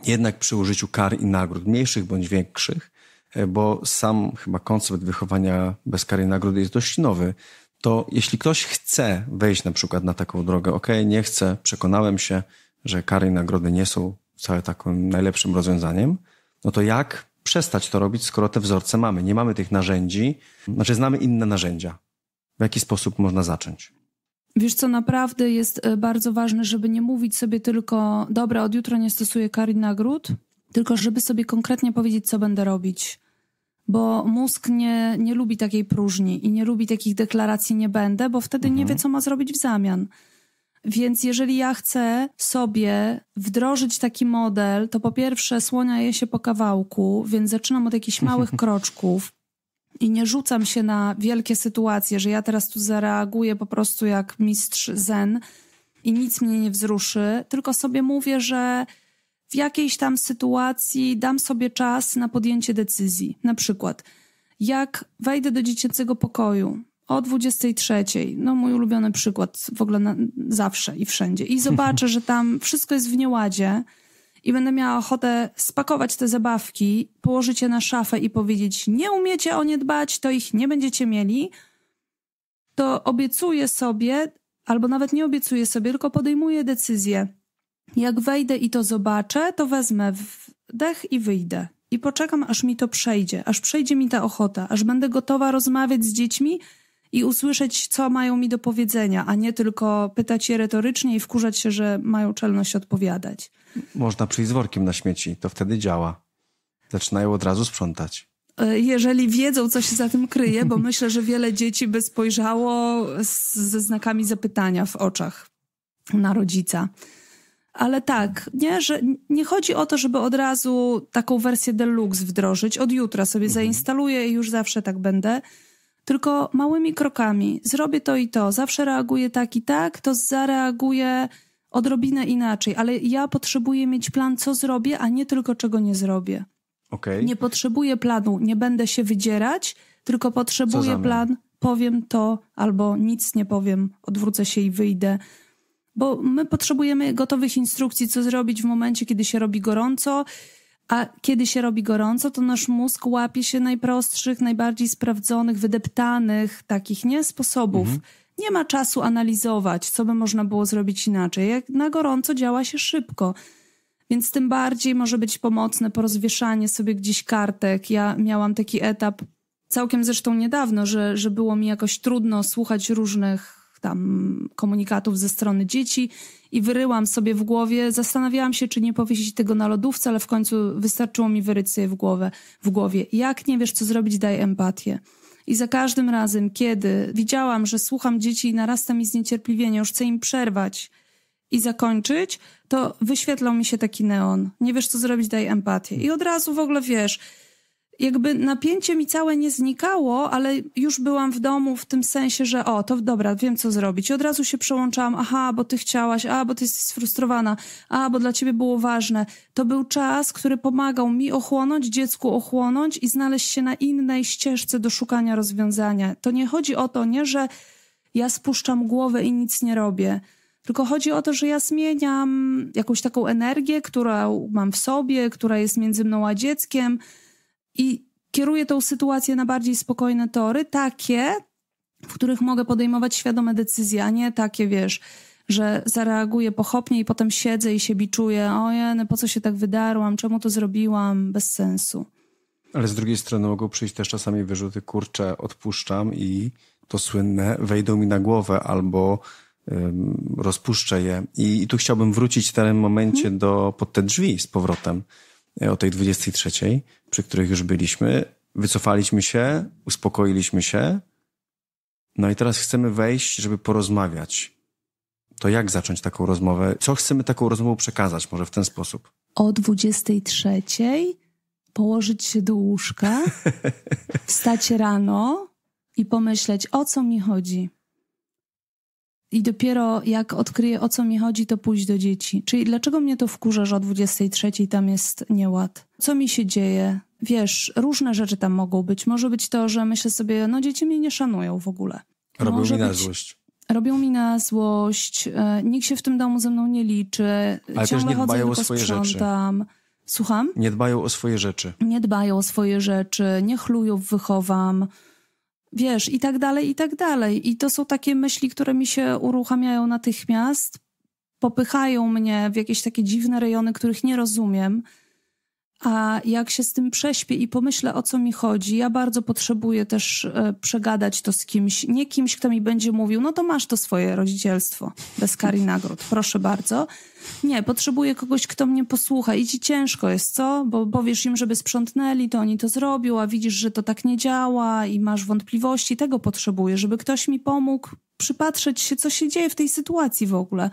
Speaker 1: jednak przy użyciu kar i nagród, mniejszych bądź większych, e, bo sam chyba koncept wychowania bez kary i nagród jest dość nowy to jeśli ktoś chce wejść na przykład na taką drogę, ok, nie chcę, przekonałem się, że kary i nagrody nie są wcale takim najlepszym rozwiązaniem, no to jak przestać to robić, skoro te wzorce mamy? Nie mamy tych narzędzi, znaczy znamy inne narzędzia. W jaki sposób można zacząć?
Speaker 2: Wiesz, co naprawdę jest e, bardzo ważne, żeby nie mówić sobie tylko, dobra, od jutra nie stosuję kar i nagród, tylko żeby sobie konkretnie powiedzieć, co będę robić bo mózg nie, nie lubi takiej próżni i nie lubi takich deklaracji nie będę, bo wtedy mhm. nie wie, mhm. co ma zrobić w zamian. Więc jeżeli ja chcę sobie wdrożyć taki model, to po pierwsze słonia je się po kawałku, więc zaczynam od jakichś małych [laughs] kroczków i nie rzucam się na wielkie sytuacje, że ja teraz tu zareaguję po prostu jak mistrz zen i nic mnie nie wzruszy, tylko sobie mówię, że w jakiejś tam sytuacji dam sobie czas na podjęcie decyzji. Na przykład, jak wejdę do dziecięcego pokoju o 23, no mój ulubiony przykład w ogóle na, zawsze i wszędzie, i [laughs] zobaczę, że tam wszystko jest w nieładzie i będę miała ochotę spakować te zabawki, położyć je na szafę i powiedzieć: Nie umiecie o nie dbać, to ich nie będziecie mieli, to obiecuję sobie, albo nawet nie obiecuję sobie, tylko podejmuję decyzję jak wejdę i to zobaczę, to wezmę wdech i wyjdę. I poczekam, aż mi to przejdzie, aż przejdzie mi ta ochota, aż będę gotowa rozmawiać z dziećmi i usłyszeć, co mają mi do powiedzenia, a nie tylko pytać je retorycznie i wkurzać się, że mają czelność odpowiadać.
Speaker 1: Można przyjść z workiem na śmieci, to wtedy działa. Zaczynają od razu sprzątać
Speaker 2: e, jeżeli wiedzą, co się za tym kryje, bo myślę, że wiele dzieci by spojrzało z, ze znakami zapytania w oczach na rodzica. Ale tak, nie, że nie chodzi o to, żeby od razu taką wersję deluxe wdrożyć. Od jutra sobie mhm. zainstaluję i już zawsze tak będę. Tylko małymi krokami. Zrobię to i to. Zawsze reaguję tak i tak, to zareaguję odrobinę inaczej. Ale ja potrzebuję mieć plan, co zrobię, a nie tylko czego nie zrobię. Okay. Nie potrzebuję planu, nie będę się wydzierać, tylko potrzebuję no. plan, powiem to albo nic nie powiem, odwrócę się i wyjdę. Bo my potrzebujemy gotowych instrukcji, co zrobić w momencie, kiedy się robi gorąco, a kiedy się robi gorąco, to nasz mózg łapie się najprostszych, najbardziej sprawdzonych, wydeptanych takich nie sposobów. Mhm. Nie ma czasu analizować, co by można było zrobić inaczej. Jak na gorąco działa się szybko. Więc tym bardziej może być pomocne porozwieszanie sobie gdzieś kartek. Ja miałam taki etap całkiem zresztą niedawno, że, że było mi jakoś trudno słuchać różnych tam komunikatów ze strony dzieci i wyryłam sobie w głowie. Zastanawiałam się, czy nie powiesić tego na lodówce, ale w końcu wystarczyło mi wyryć sobie w, głowę, w głowie. Jak nie wiesz, co zrobić, daj empatię. I za każdym razem, kiedy widziałam, że słucham dzieci i narasta mi zniecierpliwienie, już chcę im przerwać i zakończyć, to wyświetlał mi się taki neon. Nie wiesz, co zrobić, daj empatię. I od razu w ogóle wiesz, jakby napięcie mi całe nie znikało, ale już byłam w domu w tym sensie, że o, to dobra, wiem co zrobić. I od razu się przełączałam, aha, bo ty chciałaś, a, bo ty jesteś sfrustrowana, a, bo dla ciebie było ważne. To był czas, który pomagał mi ochłonąć, dziecku ochłonąć i znaleźć się na innej ścieżce do szukania rozwiązania. To nie chodzi o to, nie, że ja spuszczam głowę i nic nie robię. Tylko chodzi o to, że ja zmieniam jakąś taką energię, którą mam w sobie, która jest między mną a dzieckiem, i kieruję tą sytuację na bardziej spokojne tory, takie, w których mogę podejmować świadome decyzje, a nie takie, wiesz, że zareaguję pochopnie i potem siedzę i się biczuję, ojej, po co się tak wydarłam, czemu to zrobiłam, bez sensu.
Speaker 1: Ale z drugiej strony mogą przyjść też czasami wyrzuty, kurczę, odpuszczam i to słynne wejdą mi na głowę albo rozpuszczę je. I, I, tu chciałbym wrócić w tym momencie mhm. do, pod te drzwi z powrotem. E, o tej 23, przy których już byliśmy. Wycofaliśmy się, uspokoiliśmy się. No i teraz chcemy wejść, żeby porozmawiać. To jak zacząć taką rozmowę? Co chcemy taką rozmową przekazać? Może w ten sposób.
Speaker 2: O 23 położyć się do łóżka, [laughs] wstać rano i pomyśleć, o co mi chodzi i dopiero jak odkryję, o co mi chodzi, to pójść do dzieci. Czyli dlaczego mnie to wkurza, że o 23 tam jest nieład? Co mi się dzieje? Wiesz, różne rzeczy tam mogą być. Może być to, że myślę sobie, no dzieci mnie nie szanują w ogóle.
Speaker 1: Robią Może mi na być... złość
Speaker 2: robią mi na złość, e, nikt się w tym domu ze mną nie liczy, Ale ciągle też nie chodzę, o swoje sprzątam. Rzeczy. Słucham? Nie
Speaker 1: dbają o swoje rzeczy.
Speaker 2: Nie dbają o swoje rzeczy, nie chlują wychowam wiesz, i tak dalej, i tak dalej. I to są takie myśli, które mi się uruchamiają natychmiast, popychają mnie w jakieś takie dziwne rejony, których nie rozumiem. A jak się z tym prześpię i pomyślę, o co mi chodzi, ja bardzo potrzebuję też e, przegadać to z kimś, nie kimś, kto mi będzie mówił, no to masz to swoje rodzicielstwo bez kar i nagród, proszę bardzo. Nie, potrzebuję kogoś, kto mnie posłucha i ci ciężko jest, co? Bo powiesz im, żeby sprzątnęli, to oni to zrobią, a widzisz, że to tak nie działa i masz wątpliwości, tego potrzebuję, żeby ktoś mi pomógł przypatrzeć się, co się dzieje w tej sytuacji w ogóle.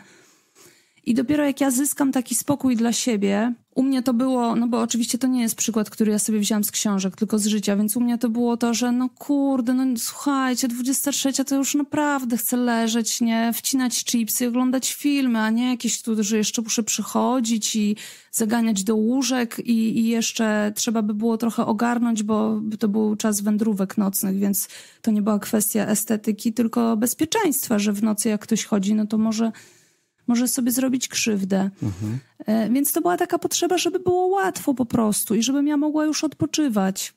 Speaker 2: I dopiero jak ja zyskam taki spokój dla siebie, u mnie to było, no bo oczywiście to nie jest przykład, który ja sobie wzięłam z książek, tylko z życia, więc u mnie to było to, że no kurde, no słuchajcie, 23 to już naprawdę chcę leżeć, nie? Wcinać chipsy i oglądać filmy, a nie jakieś tu, że jeszcze muszę przychodzić i zaganiać do łóżek i, i jeszcze trzeba by było trochę ogarnąć, bo to był czas wędrówek nocnych, więc to nie była kwestia estetyki, tylko bezpieczeństwa, że w nocy jak ktoś chodzi, no to może może sobie zrobić krzywdę. Mhm. E, więc to była taka potrzeba, żeby było łatwo po prostu i żebym ja mogła już odpoczywać.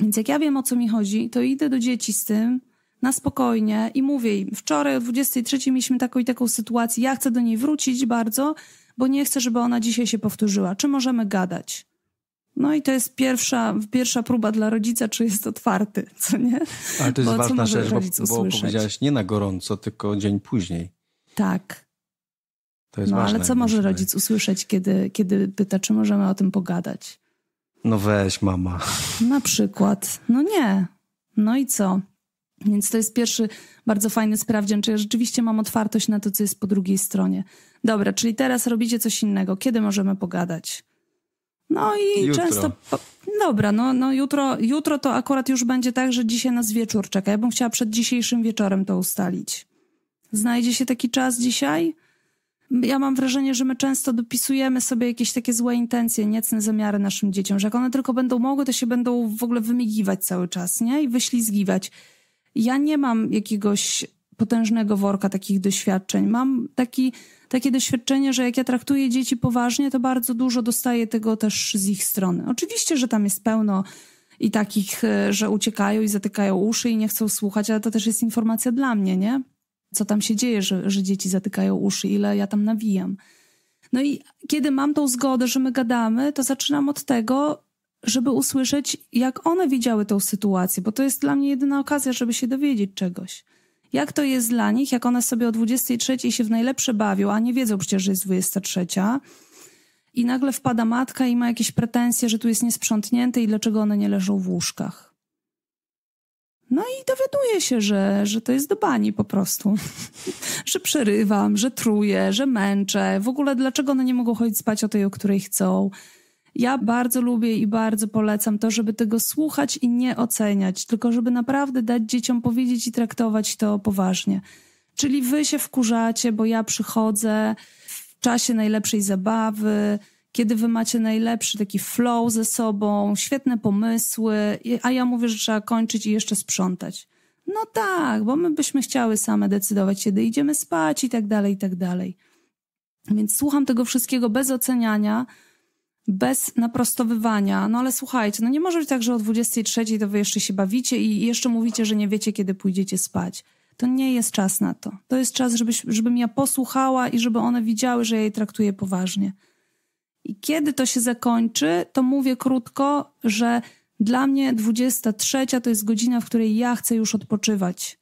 Speaker 2: Więc jak ja wiem, o co mi chodzi, to idę do dzieci z tym na spokojnie i mówię im, wczoraj o 23 mieliśmy taką i taką sytuację, ja chcę do niej wrócić bardzo, bo nie chcę, żeby ona dzisiaj się powtórzyła. Czy możemy gadać? No i to jest pierwsza, pierwsza próba dla rodzica, czy jest otwarty, co nie? Ale to jest bo ważna rzecz, bo, bo powiedziałaś
Speaker 1: nie na gorąco, tylko dzień później. Tak. To jest no ważne, ale co może
Speaker 2: rodzic usłyszeć, kiedy, kiedy pyta, czy możemy o tym pogadać?
Speaker 1: No weź, mama.
Speaker 2: Na przykład. No nie. No i co? Więc to jest pierwszy bardzo fajny sprawdzian, czy ja rzeczywiście mam otwartość na to, co jest po drugiej stronie. Dobra, czyli teraz robicie coś innego. Kiedy możemy pogadać? No i jutro. często. Dobra, no, no jutro, jutro to akurat już będzie tak, że dzisiaj nas wieczór czeka. Ja bym chciała przed dzisiejszym wieczorem to ustalić. Znajdzie się taki czas dzisiaj? ja mam wrażenie, że my często dopisujemy sobie jakieś takie złe intencje, niecne zamiary naszym dzieciom, że jak one tylko będą mogły, to się będą w ogóle wymigiwać cały czas, nie? I wyślizgiwać. Ja nie mam jakiegoś potężnego worka takich doświadczeń. Mam taki, takie doświadczenie, że jak ja traktuję dzieci poważnie, to bardzo dużo dostaję tego też z ich strony. Oczywiście, że tam jest pełno i takich, e, że uciekają i zatykają uszy i nie chcą słuchać, ale to też jest informacja dla mnie, nie? co tam się dzieje, że, że dzieci zatykają uszy, ile ja tam nawijam. No i kiedy mam tą zgodę, że my gadamy, to zaczynam od tego, żeby usłyszeć, jak one widziały tą sytuację, bo to jest dla mnie jedyna okazja, żeby się dowiedzieć czegoś. Jak to jest dla nich, jak one sobie o 23 się w najlepsze bawią, a nie wiedzą przecież, że jest 23, i nagle wpada matka i ma jakieś pretensje, że tu jest niesprzątnięte i dlaczego one nie leżą w łóżkach. No i dowiaduję się, że, że to jest do bani po prostu. [laughs] że przerywam, że truję, że męczę. W ogóle dlaczego one nie mogą chodzić spać o tej, o której chcą. Ja bardzo lubię i bardzo polecam to, żeby tego słuchać i nie oceniać, tylko żeby naprawdę dać dzieciom powiedzieć i traktować to poważnie. Czyli wy się wkurzacie, bo ja przychodzę w czasie najlepszej zabawy, kiedy wy macie najlepszy taki flow ze sobą, świetne pomysły, a ja mówię, że trzeba kończyć i jeszcze sprzątać. No tak, bo my byśmy chciały same decydować, kiedy idziemy spać i tak dalej, i tak dalej. Więc słucham tego wszystkiego bez oceniania, bez naprostowywania. No ale słuchajcie, no nie może być tak, że o 23 to wy jeszcze się bawicie i jeszcze mówicie, że nie wiecie, kiedy pójdziecie spać. To nie jest czas na to. To jest czas, żeby, żebym ja posłuchała i żeby one widziały, że ja je traktuję poważnie. I kiedy to się zakończy, to mówię krótko, że dla mnie 23 to jest godzina, w której ja chcę już odpoczywać.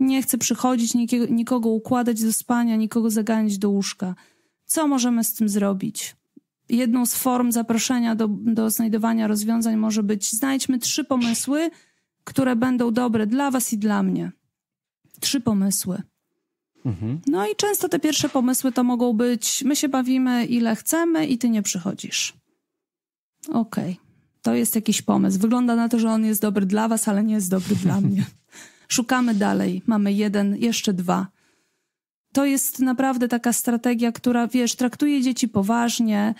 Speaker 2: Nie chcę przychodzić, nikiego, nikogo układać do spania, nikogo zaganić do łóżka. Co możemy z tym zrobić? Jedną z form zaproszenia do, do znajdowania rozwiązań może być: znajdźmy trzy pomysły, które będą dobre dla Was i dla mnie. Trzy pomysły. No i często te pierwsze pomysły to mogą być: my się bawimy ile chcemy i ty nie przychodzisz. Okej, okay. to jest jakiś pomysł. Wygląda na to, że on jest dobry dla was, ale nie jest dobry dla [laughs] mnie. Szukamy dalej. Mamy jeden, jeszcze dwa. To jest naprawdę taka strategia, która, wiesz, traktuje dzieci poważnie,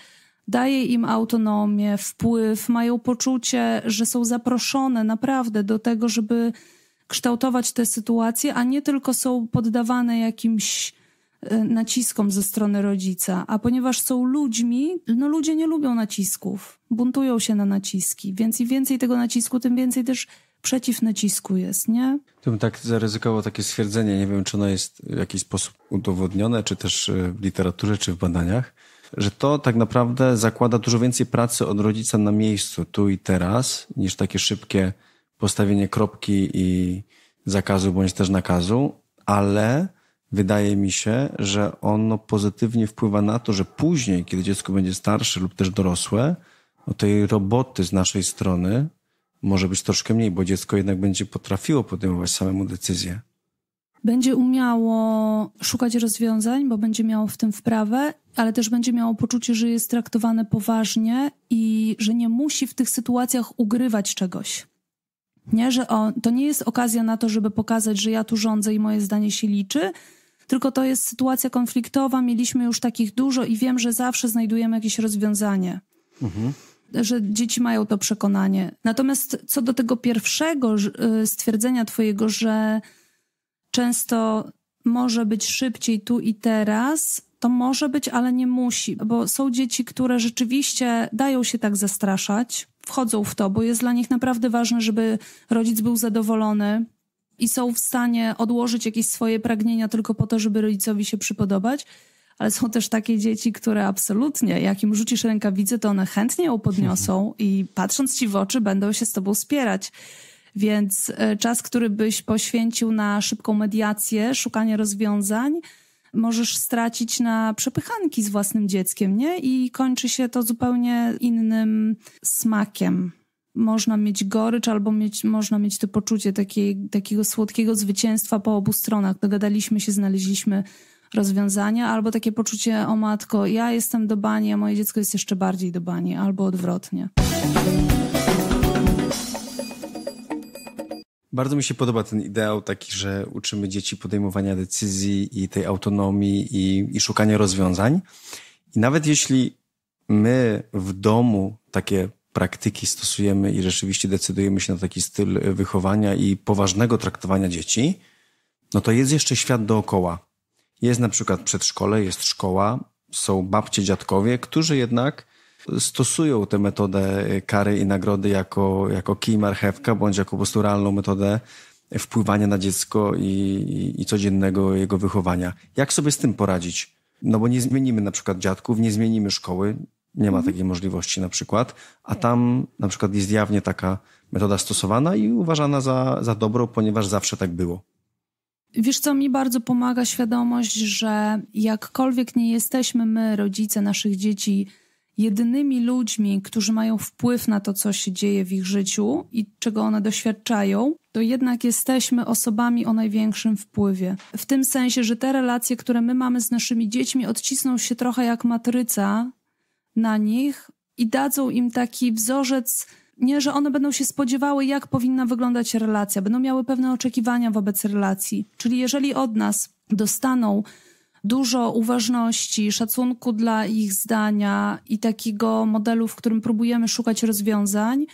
Speaker 2: daje im autonomię, wpływ, mają poczucie, że są zaproszone naprawdę do tego, żeby kształtować te sytuacje, a nie tylko są poddawane jakimś e, naciskom ze strony rodzica, a ponieważ są ludźmi, no ludzie nie lubią nacisków, buntują się na naciski, więc im więcej tego nacisku, tym więcej też przeciw nacisku jest, nie?
Speaker 1: To bym tak zaryzykował takie stwierdzenie, nie wiem, czy ono jest w jakiś sposób udowodnione, czy też e, w literaturze, czy w badaniach, że to tak naprawdę zakłada dużo więcej pracy od rodzica na miejscu, tu i teraz, niż takie szybkie postawienie kropki i zakazu bądź też nakazu, ale wydaje mi się, że ono pozytywnie wpływa na to, że później, kiedy dziecko będzie starsze lub też dorosłe, o no tej roboty z naszej strony może być troszkę mniej, bo dziecko jednak będzie potrafiło podejmować samemu decyzję.
Speaker 2: Będzie umiało szukać rozwiązań, bo będzie miało w tym wprawę, ale też będzie miało poczucie, że jest traktowane poważnie i że nie musi w tych sytuacjach ugrywać czegoś. Nie? Że o, to nie jest okazja na to, żeby pokazać, że ja tu rządzę i moje zdanie się liczy, tylko to jest sytuacja konfliktowa, mieliśmy już takich dużo i wiem, że zawsze znajdujemy jakieś rozwiązanie. Mhm. Że dzieci mają to przekonanie. Natomiast co do tego pierwszego y, stwierdzenia Twojego, że często może być szybciej tu i teraz, to może być, ale nie musi, bo są dzieci, które rzeczywiście dają się tak zastraszać wchodzą w to, bo jest dla nich naprawdę ważne, żeby rodzic był zadowolony i są w stanie odłożyć jakieś swoje pragnienia tylko po to, żeby rodzicowi się przypodobać. Ale są też takie dzieci, które absolutnie, jak im rzucisz widzę, to one chętnie ją podniosą [laughs] i patrząc ci w oczy, będą się z tobą spierać. Więc e, czas, który byś poświęcił na szybką mediację, szukanie rozwiązań, możesz stracić na przepychanki z własnym dzieckiem, nie? I kończy się to zupełnie innym smakiem można mieć gorycz albo mieć, można mieć to poczucie takiej, takiego słodkiego zwycięstwa po obu stronach. Dogadaliśmy się, znaleźliśmy rozwiązania, albo takie poczucie, o matko, ja jestem do bani, a moje dziecko jest jeszcze bardziej do bani, albo odwrotnie.
Speaker 1: Bardzo mi się podoba ten ideał taki, że uczymy dzieci podejmowania decyzji i tej autonomii i, i szukania rozwiązań. I nawet jeśli my w domu takie praktyki stosujemy i rzeczywiście decydujemy się na taki styl wychowania i poważnego traktowania dzieci, no to jest jeszcze świat dookoła. Jest na przykład przedszkole, jest szkoła, są babcie, dziadkowie, którzy jednak stosują tę metodę kary i nagrody jako, jako kij marchewka, bądź jako po prostu realną metodę wpływania na dziecko i, i, i codziennego jego wychowania. Jak sobie z tym poradzić? No bo nie zmienimy na przykład dziadków, nie zmienimy szkoły, nie ma mhm. takiej możliwości na przykład, a tam na przykład jest jawnie taka metoda stosowana i uważana za, za dobrą, ponieważ zawsze tak było.
Speaker 2: Wiesz, co mi bardzo pomaga świadomość, że jakkolwiek nie jesteśmy my, rodzice naszych dzieci, jedynymi ludźmi, którzy mają wpływ na to, co się dzieje w ich życiu i czego one doświadczają, to jednak jesteśmy osobami o największym wpływie. W tym sensie, że te relacje, które my mamy z naszymi dziećmi, odcisną się trochę jak matryca na nich i dadzą im taki wzorzec. Nie, że one będą się spodziewały, jak powinna wyglądać relacja, będą miały pewne oczekiwania wobec relacji. Czyli jeżeli od nas dostaną dużo uważności, szacunku dla ich zdania i takiego modelu, w którym próbujemy szukać rozwiązań,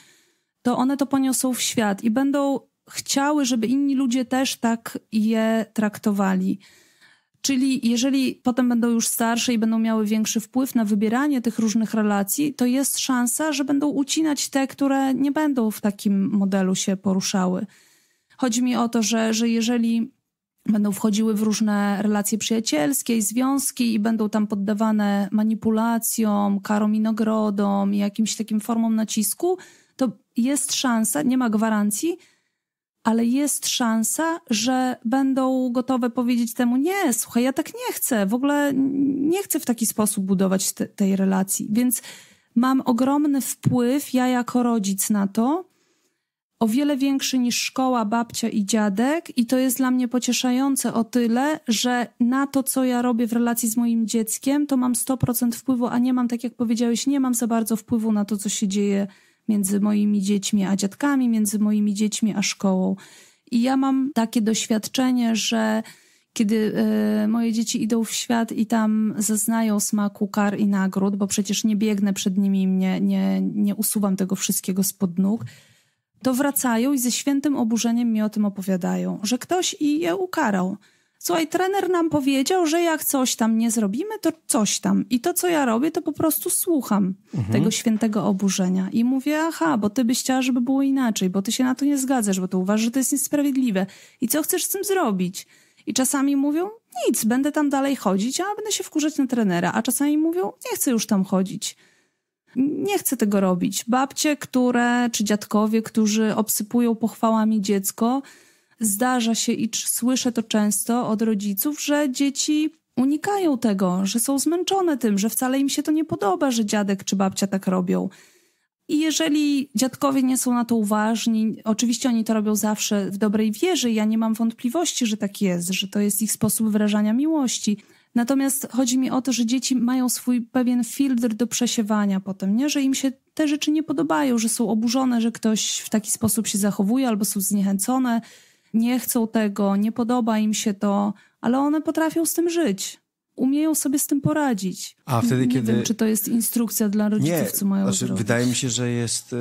Speaker 2: to one to poniosą w świat i będą chciały, żeby inni ludzie też tak je traktowali. Czyli jeżeli potem będą już starsze i będą miały większy wpływ na wybieranie tych różnych relacji, to jest szansa, że będą ucinać te, które nie będą w takim modelu się poruszały. Chodzi mi o to, że, że jeżeli Będą wchodziły w różne relacje przyjacielskie i związki i będą tam poddawane manipulacjom, karom i nagrodom i jakimś takim formom nacisku, to jest szansa, nie ma gwarancji, ale jest szansa, że będą gotowe powiedzieć temu: Nie, słuchaj, ja tak nie chcę, w ogóle nie chcę w taki sposób budować te, tej relacji. Więc mam ogromny wpływ, ja jako rodzic, na to, o wiele większy niż szkoła, babcia i dziadek, i to jest dla mnie pocieszające o tyle, że na to, co ja robię w relacji z moim dzieckiem, to mam 100% wpływu, a nie mam, tak jak powiedziałeś, nie mam za bardzo wpływu na to, co się dzieje między moimi dziećmi a dziadkami, między moimi dziećmi a szkołą. I ja mam takie doświadczenie, że kiedy y, moje dzieci idą w świat i tam zaznają smaku kar i nagród, bo przecież nie biegnę przed nimi i nie, nie, nie usuwam tego wszystkiego spod nóg to wracają i ze świętym oburzeniem mi o tym opowiadają, że ktoś i je ukarał. Słuchaj, trener nam powiedział, że jak coś tam nie zrobimy, to coś tam. I to, co ja robię, to po prostu słucham mhm. tego świętego oburzenia. I mówię, aha, bo ty byś chciała, żeby było inaczej, bo ty się na to nie zgadzasz, bo ty uważasz, że to jest niesprawiedliwe. I co chcesz z tym zrobić? I czasami mówią, nic, będę tam dalej chodzić, a będę się wkurzać na trenera. A czasami mówią, nie chcę już tam chodzić nie chcę tego robić. Babcie, które, czy dziadkowie, którzy obsypują pochwałami dziecko, zdarza się i słyszę to często od rodziców, że dzieci unikają tego, że są zmęczone tym, że wcale im się to nie podoba, że dziadek czy babcia tak robią. I jeżeli dziadkowie nie są na to uważni, oczywiście oni to robią zawsze w dobrej wierze, ja nie mam wątpliwości, że tak jest, że to jest ich sposób wyrażania miłości, Natomiast chodzi mi o to, że dzieci mają swój pewien filtr do przesiewania potem, nie? że im się te rzeczy nie podobają, że są oburzone, że ktoś w taki sposób się zachowuje albo są zniechęcone, nie chcą tego, nie podoba im się to, ale one potrafią z tym żyć. Umieją sobie z tym poradzić. A wtedy, nie kiedy. Wiem, czy to jest instrukcja dla rodziców, nie, co mają znaczy, zrobić. Wydaje
Speaker 1: mi się, że jest, e,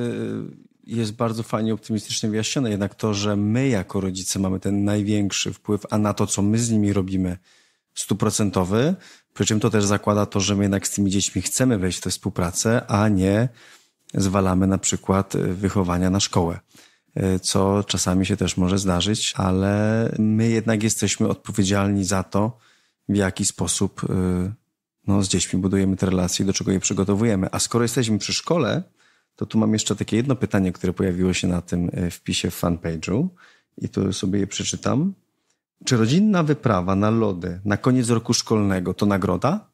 Speaker 1: jest bardzo fajnie optymistycznie wyjaśnione jednak to, że my jako rodzice mamy ten największy wpływ, a na to, co my z nimi robimy, stuprocentowy, przy czym to też zakłada to, że my jednak z tymi dziećmi chcemy wejść w tę współpracę, a nie zwalamy na przykład y, wychowania na szkołę, y, co czasami się też może zdarzyć, ale my jednak jesteśmy odpowiedzialni za to, w jaki sposób y, no, z dziećmi budujemy te relacje, do czego je przygotowujemy. A skoro jesteśmy przy szkole, to tu mam jeszcze takie jedno pytanie, które pojawiło się na tym wpisie w fanpage'u i tu sobie je przeczytam. Czy rodzinna wyprawa na lody na koniec roku szkolnego to nagroda?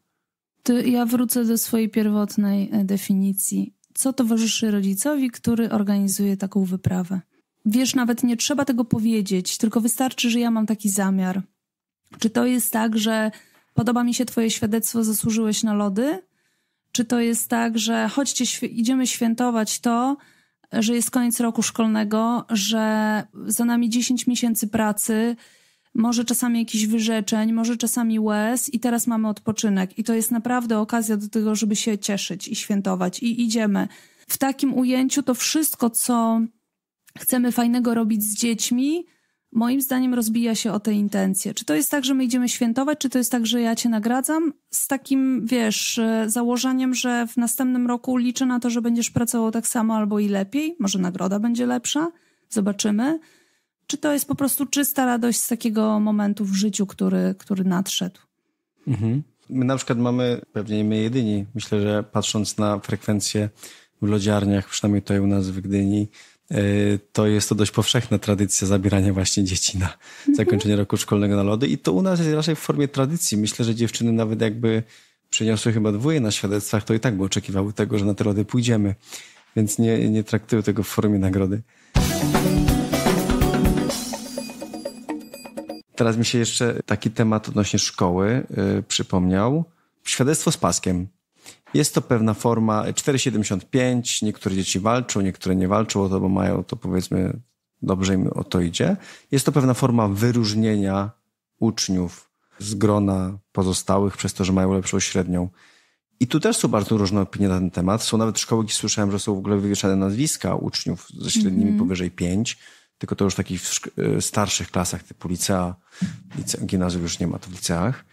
Speaker 2: To ja wrócę do swojej pierwotnej e, definicji. Co towarzyszy rodzicowi, który organizuje taką wyprawę? Wiesz, nawet nie trzeba tego powiedzieć, tylko wystarczy, że ja mam taki zamiar. Czy to jest tak, że podoba mi się Twoje świadectwo, zasłużyłeś na lody? Czy to jest tak, że chodźcie, idziemy świętować to, że jest koniec roku szkolnego, że za nami 10 miesięcy pracy, może czasami jakichś wyrzeczeń, może czasami łez i teraz mamy odpoczynek. I to jest naprawdę okazja do tego, żeby się cieszyć i świętować i idziemy. W takim ujęciu to wszystko, co chcemy fajnego robić z dziećmi, moim zdaniem rozbija się o te intencje. Czy to jest tak, że my idziemy świętować, czy to jest tak, że ja cię nagradzam? Z takim, wiesz, e, założeniem, że w następnym roku liczę na to, że będziesz pracował tak samo albo i lepiej, może nagroda będzie lepsza, zobaczymy czy to jest po prostu czysta radość z takiego momentu w życiu, który, który nadszedł.
Speaker 1: Mhm. My na przykład mamy, pewnie my jedyni, myślę, że patrząc na frekwencję w lodziarniach, przynajmniej tutaj u nas w Gdyni, e, to jest to dość powszechna tradycja zabierania właśnie dzieci na mhm. zakończenie roku szkolnego na lody i to u nas jest raczej w formie tradycji. Myślę, że dziewczyny nawet jakby przyniosły chyba dwoje na świadectwach, to i tak by oczekiwały tego, że na te lody pójdziemy, więc nie, nie traktują tego w formie nagrody. Teraz mi się jeszcze taki temat odnośnie szkoły yy, przypomniał. Świadectwo z paskiem. Jest to pewna forma 4,75. Niektóre dzieci walczą, niektóre nie walczą o to, bo mają to powiedzmy dobrze im o to idzie. Jest to pewna forma wyróżnienia uczniów z grona pozostałych przez to, że mają lepszą średnią. I tu też są bardzo różne opinie na ten temat. Są nawet szkoły, gdzie słyszałem, że są w ogóle wywieszane nazwiska uczniów ze średnimi mm -hmm. powyżej 5 tylko to już w takich e, starszych klasach typu licea, licea gimnazjum już nie ma, to w liceach.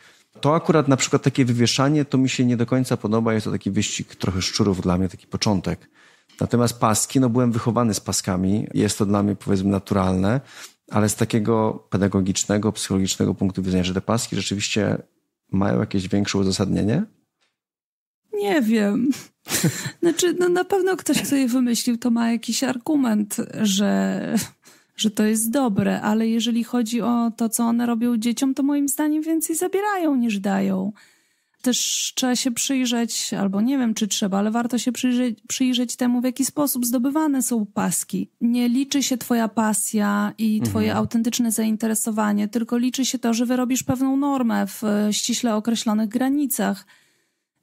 Speaker 1: To akurat na przykład takie wywieszanie to mi się nie do końca podoba, jest to taki wyścig trochę szczurów dla mnie, taki początek. Natomiast paski, no byłem wychowany z paskami, jest to dla mnie powiedzmy naturalne, ale z takiego pedagogicznego, psychologicznego punktu widzenia, że te paski rzeczywiście mają jakieś większe uzasadnienie?
Speaker 2: Nie wiem. [laughs] Znaczy, no na pewno ktoś, kto je wymyślił, to ma jakiś argument, że że to jest dobre, ale jeżeli chodzi o to, co one robią dzieciom, to moim zdaniem więcej zabierają niż dają. Też trzeba się przyjrzeć, albo nie wiem czy trzeba, ale warto się przyjrzeć, przyjrzeć temu, w jaki sposób zdobywane są paski. Nie liczy się Twoja pasja i mhm. Twoje mhm. autentyczne zainteresowanie, tylko liczy się to, że wyrobisz pewną normę w e, ściśle określonych granicach.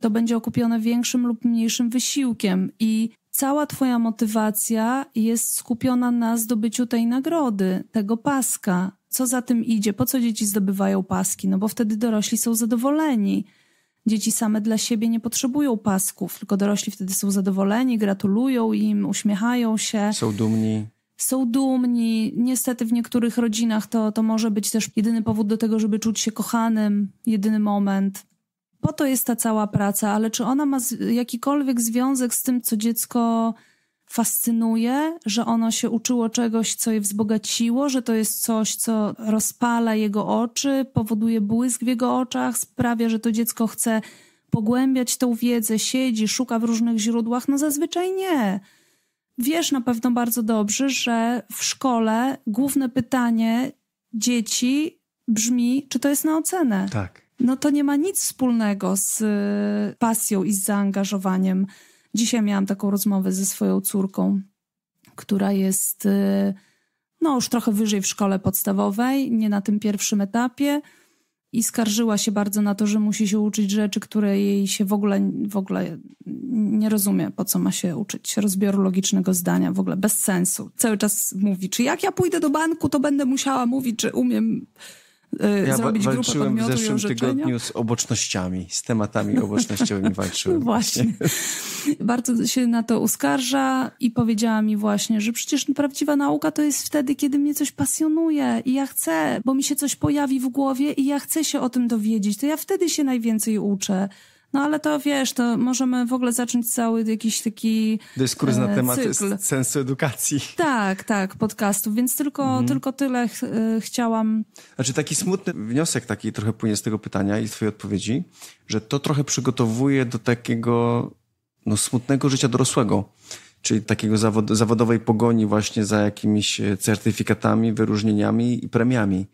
Speaker 2: To będzie okupione większym lub mniejszym wysiłkiem i cała Twoja motywacja jest skupiona na zdobyciu tej nagrody, tego paska. Co za tym idzie? Po co dzieci zdobywają paski? No bo wtedy dorośli są zadowoleni. Dzieci same dla siebie nie potrzebują pasków, tylko dorośli wtedy są zadowoleni, gratulują im, uśmiechają się.
Speaker 1: Są dumni
Speaker 2: są dumni. Niestety w niektórych rodzinach to, to może być też jedyny powód do tego, żeby czuć się kochanym, jedyny moment po to jest ta cała praca, ale czy ona ma jakikolwiek związek z tym, co dziecko fascynuje, że ono się uczyło czegoś, co je wzbogaciło, że to jest coś, co rozpala jego oczy, powoduje błysk w jego oczach, sprawia, że to dziecko chce pogłębiać tą wiedzę, siedzi, szuka w różnych źródłach? No zazwyczaj nie. Wiesz na pewno bardzo dobrze, że w szkole główne pytanie dzieci brzmi, czy to jest na ocenę. Tak no to nie ma nic wspólnego z y, pasją i z zaangażowaniem. Dzisiaj miałam taką rozmowę ze swoją córką, która jest y, no już trochę wyżej w szkole podstawowej, nie na tym pierwszym etapie i skarżyła się bardzo na to, że musi się uczyć rzeczy, które jej się w ogóle, w ogóle nie rozumie, po co ma się uczyć rozbioru logicznego zdania, w ogóle bez sensu. Cały czas mówi, czy jak ja pójdę do banku, to będę musiała mówić, czy umiem
Speaker 1: Y, ja zrobić grupę walczyłem w zeszłym tygodniu z obocznościami, z tematami [laughs] obocznościowymi walczyłem. No właśnie.
Speaker 2: [laughs] Bardzo się na to uskarża i powiedziała mi właśnie, że przecież prawdziwa nauka to jest wtedy, kiedy mnie coś pasjonuje i ja chcę, bo mi się coś pojawi w głowie i ja chcę się o tym dowiedzieć, to ja wtedy się najwięcej uczę. No ale to wiesz, to możemy w ogóle zacząć cały jakiś taki. Dyskurs e, na temat cykl.
Speaker 1: sensu edukacji.
Speaker 2: Tak, tak, podcastów, więc tylko, mhm. tylko tyle ch e, chciałam.
Speaker 1: Znaczy taki smutny wniosek, taki trochę płynie z tego pytania i z Twojej odpowiedzi, że to trochę przygotowuje do takiego no, smutnego życia dorosłego czyli takiego zawod zawodowej pogoni właśnie za jakimiś e, certyfikatami, wyróżnieniami i premiami.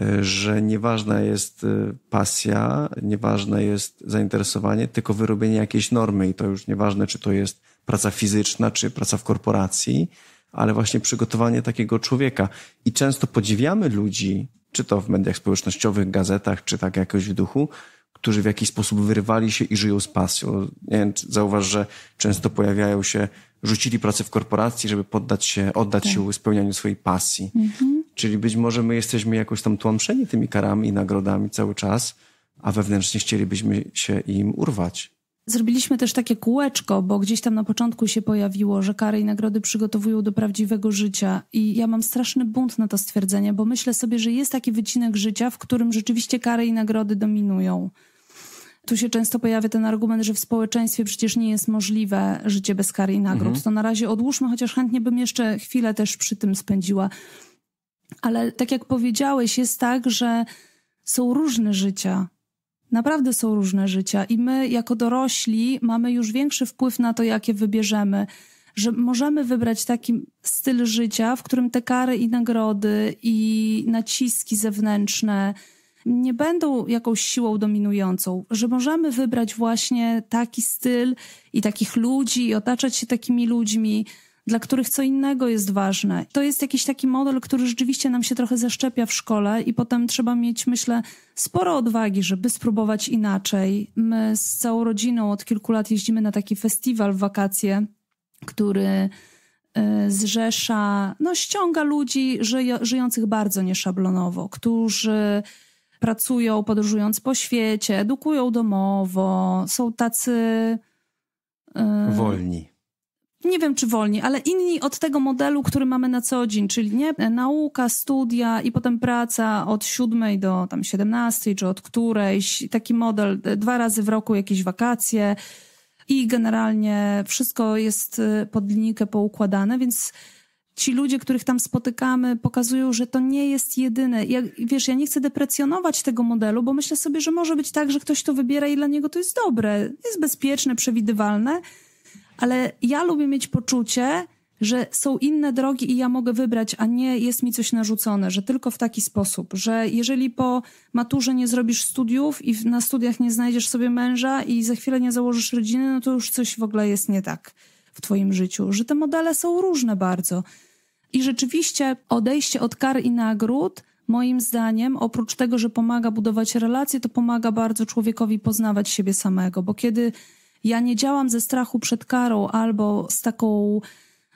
Speaker 1: Y, że nieważna jest y, pasja, nieważne jest zainteresowanie, tylko wyrobienie jakiejś normy i to już nieważne, czy to jest praca fizyczna, czy praca w korporacji, ale właśnie przygotowanie takiego człowieka. I często podziwiamy ludzi, czy to w mediach społecznościowych, gazetach, czy tak jakoś w duchu, którzy w jakiś sposób wyrywali się i żyją z pasją. Nie wiem, zauważ, że często pojawiają się, rzucili pracę w korporacji, żeby poddać się, oddać tak. się spełnianiu swojej pasji. Mhm. Czyli być może my jesteśmy jakoś tam tłamszeni tymi karami i nagrodami cały czas, a wewnętrznie chcielibyśmy się im urwać.
Speaker 2: Zrobiliśmy też takie kółeczko, bo gdzieś tam na początku się pojawiło, że kary i nagrody przygotowują do prawdziwego życia. I ja mam straszny bunt na to stwierdzenie, bo myślę sobie, że jest taki wycinek życia, w którym rzeczywiście kary i nagrody dominują. Tu się często pojawia ten argument, że w społeczeństwie przecież nie jest możliwe życie bez kary i nagród. Mhm. To na razie odłóżmy, chociaż chętnie bym jeszcze chwilę też przy tym spędziła. Ale tak jak powiedziałeś, jest tak, że są różne życia. Naprawdę są różne życia i my jako dorośli mamy już większy wpływ na to, jakie wybierzemy, że możemy wybrać taki styl życia, w którym te kary i nagrody i naciski zewnętrzne nie będą jakąś siłą dominującą, że możemy wybrać właśnie taki styl i takich ludzi i otaczać się takimi ludźmi, dla których co innego jest ważne. To jest jakiś taki model, który rzeczywiście nam się trochę zaszczepia w szkole i potem trzeba mieć, myślę, sporo odwagi, żeby spróbować inaczej. My z całą rodziną od kilku lat jeździmy na taki festiwal w wakacje, który y, zrzesza, no ściąga ludzi żyjących bardzo nieszablonowo, którzy pracują podróżując po świecie, edukują domowo, są tacy... Y, Wolni nie wiem czy wolni, ale inni od tego modelu, który mamy na co dzień, czyli nie e, nauka, studia i potem praca od siódmej do tam siedemnastej, czy od którejś, taki model, e, dwa razy w roku jakieś wakacje i generalnie wszystko jest e, pod linijkę poukładane, więc ci ludzie, których tam spotykamy, pokazują, że to nie jest jedyne. Ja, wiesz, ja nie chcę deprecjonować tego modelu, bo myślę sobie, że może być tak, że ktoś to wybiera i dla niego to jest dobre, jest bezpieczne, przewidywalne, ale ja lubię mieć poczucie, że są inne drogi i ja mogę wybrać, a nie jest mi coś narzucone, że tylko w taki sposób, że jeżeli po maturze nie zrobisz studiów i na studiach nie znajdziesz sobie męża i za chwilę nie założysz rodziny, no to już coś w ogóle jest nie tak w twoim życiu, że te modele są różne bardzo. I rzeczywiście odejście od kar i nagród, moim zdaniem, oprócz tego, że pomaga budować relacje, to pomaga bardzo człowiekowi poznawać siebie samego, bo kiedy ja nie działam ze strachu przed karą albo z taką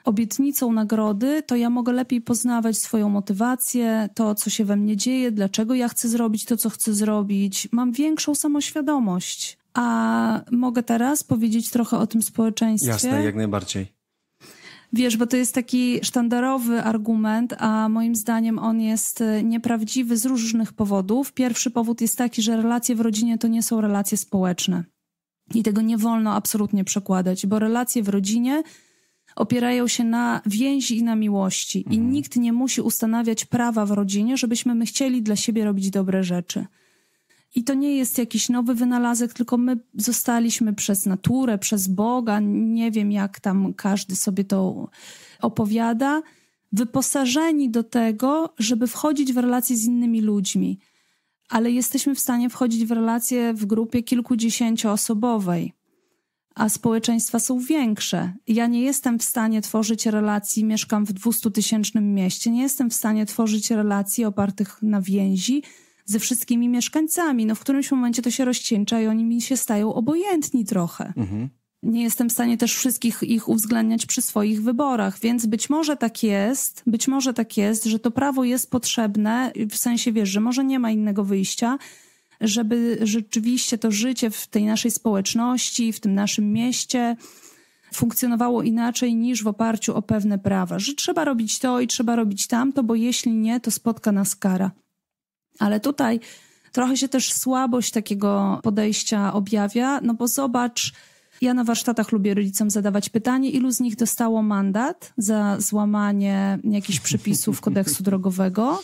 Speaker 2: obietnicą nagrody, to ja mogę lepiej poznawać swoją motywację, to, co się we mnie dzieje, dlaczego ja chcę zrobić to, co chcę zrobić. Mam większą samoświadomość. A mogę teraz powiedzieć trochę o tym społeczeństwie? Jasne, jak najbardziej. Wiesz, bo to jest taki sztandarowy argument, a moim zdaniem on jest e, nieprawdziwy z różnych powodów. Pierwszy powód jest taki, że relacje w rodzinie to nie są relacje społeczne. I tego nie wolno absolutnie przekładać, bo relacje w rodzinie opierają się na więzi i na miłości. I mhm. nikt nie musi ustanawiać prawa w rodzinie, żebyśmy my chcieli dla siebie robić dobre rzeczy. I to nie jest jakiś nowy wynalazek, tylko my zostaliśmy przez naturę, przez Boga, nie wiem jak tam każdy sobie to opowiada, wyposażeni do tego, żeby wchodzić w relacje z innymi ludźmi ale jesteśmy w stanie wchodzić w relacje w grupie kilkudziesięcioosobowej, a społeczeństwa są większe. Ja nie jestem w stanie tworzyć relacji, mieszkam w dwustutysięcznym mieście, nie jestem w stanie tworzyć relacji opartych na więzi ze wszystkimi mieszkańcami. No w którymś momencie to się rozcieńcza i oni mi się stają obojętni trochę. Mhm nie jestem w stanie też wszystkich ich uwzględniać przy swoich wyborach, więc być może tak jest, być może tak jest, że to prawo jest potrzebne, w sensie wiesz, że może nie ma innego wyjścia, żeby rzeczywiście to życie w tej naszej społeczności, w tym naszym mieście funkcjonowało inaczej niż w oparciu o pewne prawa, że trzeba robić to i trzeba robić tamto, bo jeśli nie, to spotka nas kara. Ale tutaj trochę się też słabość takiego podejścia objawia, no bo zobacz, ja na warsztatach lubię rodzicom zadawać pytanie, ilu z nich dostało mandat za złamanie jakichś przepisów kodeksu drogowego.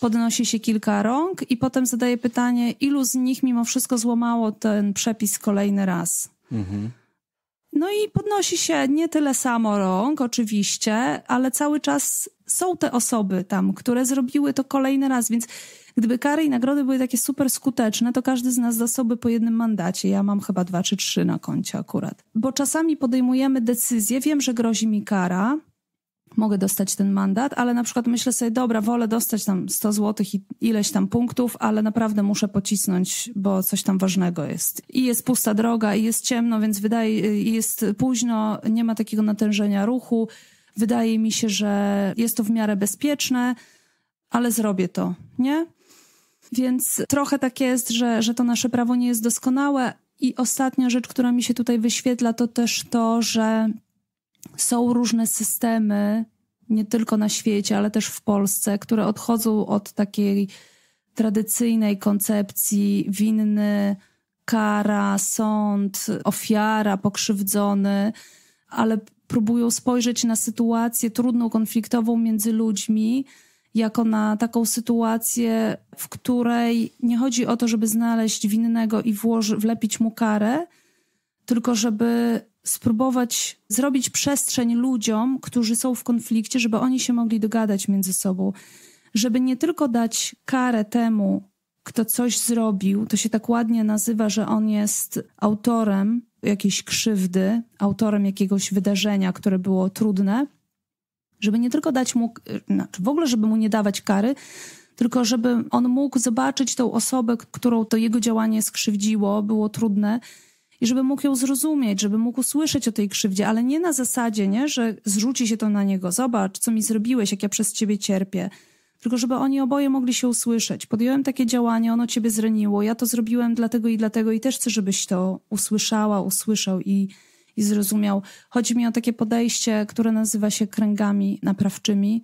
Speaker 2: Podnosi się kilka rąk i potem zadaje pytanie, ilu z nich mimo wszystko złamało ten przepis kolejny raz. Mhm. No i podnosi się nie tyle samo rąk, oczywiście, ale cały czas są te osoby tam, które zrobiły to kolejny raz, więc Gdyby kary i nagrody były takie super skuteczne, to każdy z nas zasoby po jednym mandacie. Ja mam chyba dwa czy trzy na koncie akurat. Bo czasami podejmujemy decyzję, wiem, że grozi mi kara, mogę dostać ten mandat, ale na przykład myślę sobie, dobra, wolę dostać tam 100 zł i ileś tam punktów, ale naprawdę muszę pocisnąć, bo coś tam ważnego jest. I jest pusta droga, i jest ciemno, więc wydaje, jest późno, nie ma takiego natężenia ruchu. Wydaje mi się, że jest to w miarę bezpieczne, ale zrobię to, nie? Więc trochę tak jest, że, że to nasze prawo nie jest doskonałe. I ostatnia rzecz, która mi się tutaj wyświetla, to też to, że są różne systemy, nie tylko na świecie, ale też w Polsce, które odchodzą od takiej tradycyjnej koncepcji winny, kara, sąd, ofiara, pokrzywdzony, ale próbują spojrzeć na sytuację trudną, konfliktową między ludźmi jako na taką sytuację, w której nie chodzi o to, żeby znaleźć winnego i włoży, wlepić mu karę, tylko żeby spróbować zrobić przestrzeń ludziom, którzy są w konflikcie, żeby oni się mogli dogadać między sobą. Żeby nie tylko dać karę temu, kto coś zrobił, to się tak ładnie nazywa, że on jest autorem jakiejś krzywdy, autorem jakiegoś wydarzenia, które było trudne, żeby nie tylko dać mu, y, znaczy w ogóle, żeby mu nie dawać kary, tylko żeby on mógł zobaczyć tą osobę, którą to jego działanie skrzywdziło, było trudne i żeby mógł ją zrozumieć, żeby mógł usłyszeć o tej krzywdzie, ale nie na zasadzie, nie, że zrzuci się to na niego, zobacz, co mi zrobiłeś, jak ja przez ciebie cierpię. Tylko żeby oni oboje mogli się usłyszeć. Podjąłem takie działanie, ono ciebie zraniło, ja to zrobiłem dlatego i dlatego i też chcę, żebyś to usłyszała, usłyszał i i zrozumiał. Chodzi mi o takie podejście, które nazywa się kręgami naprawczymi,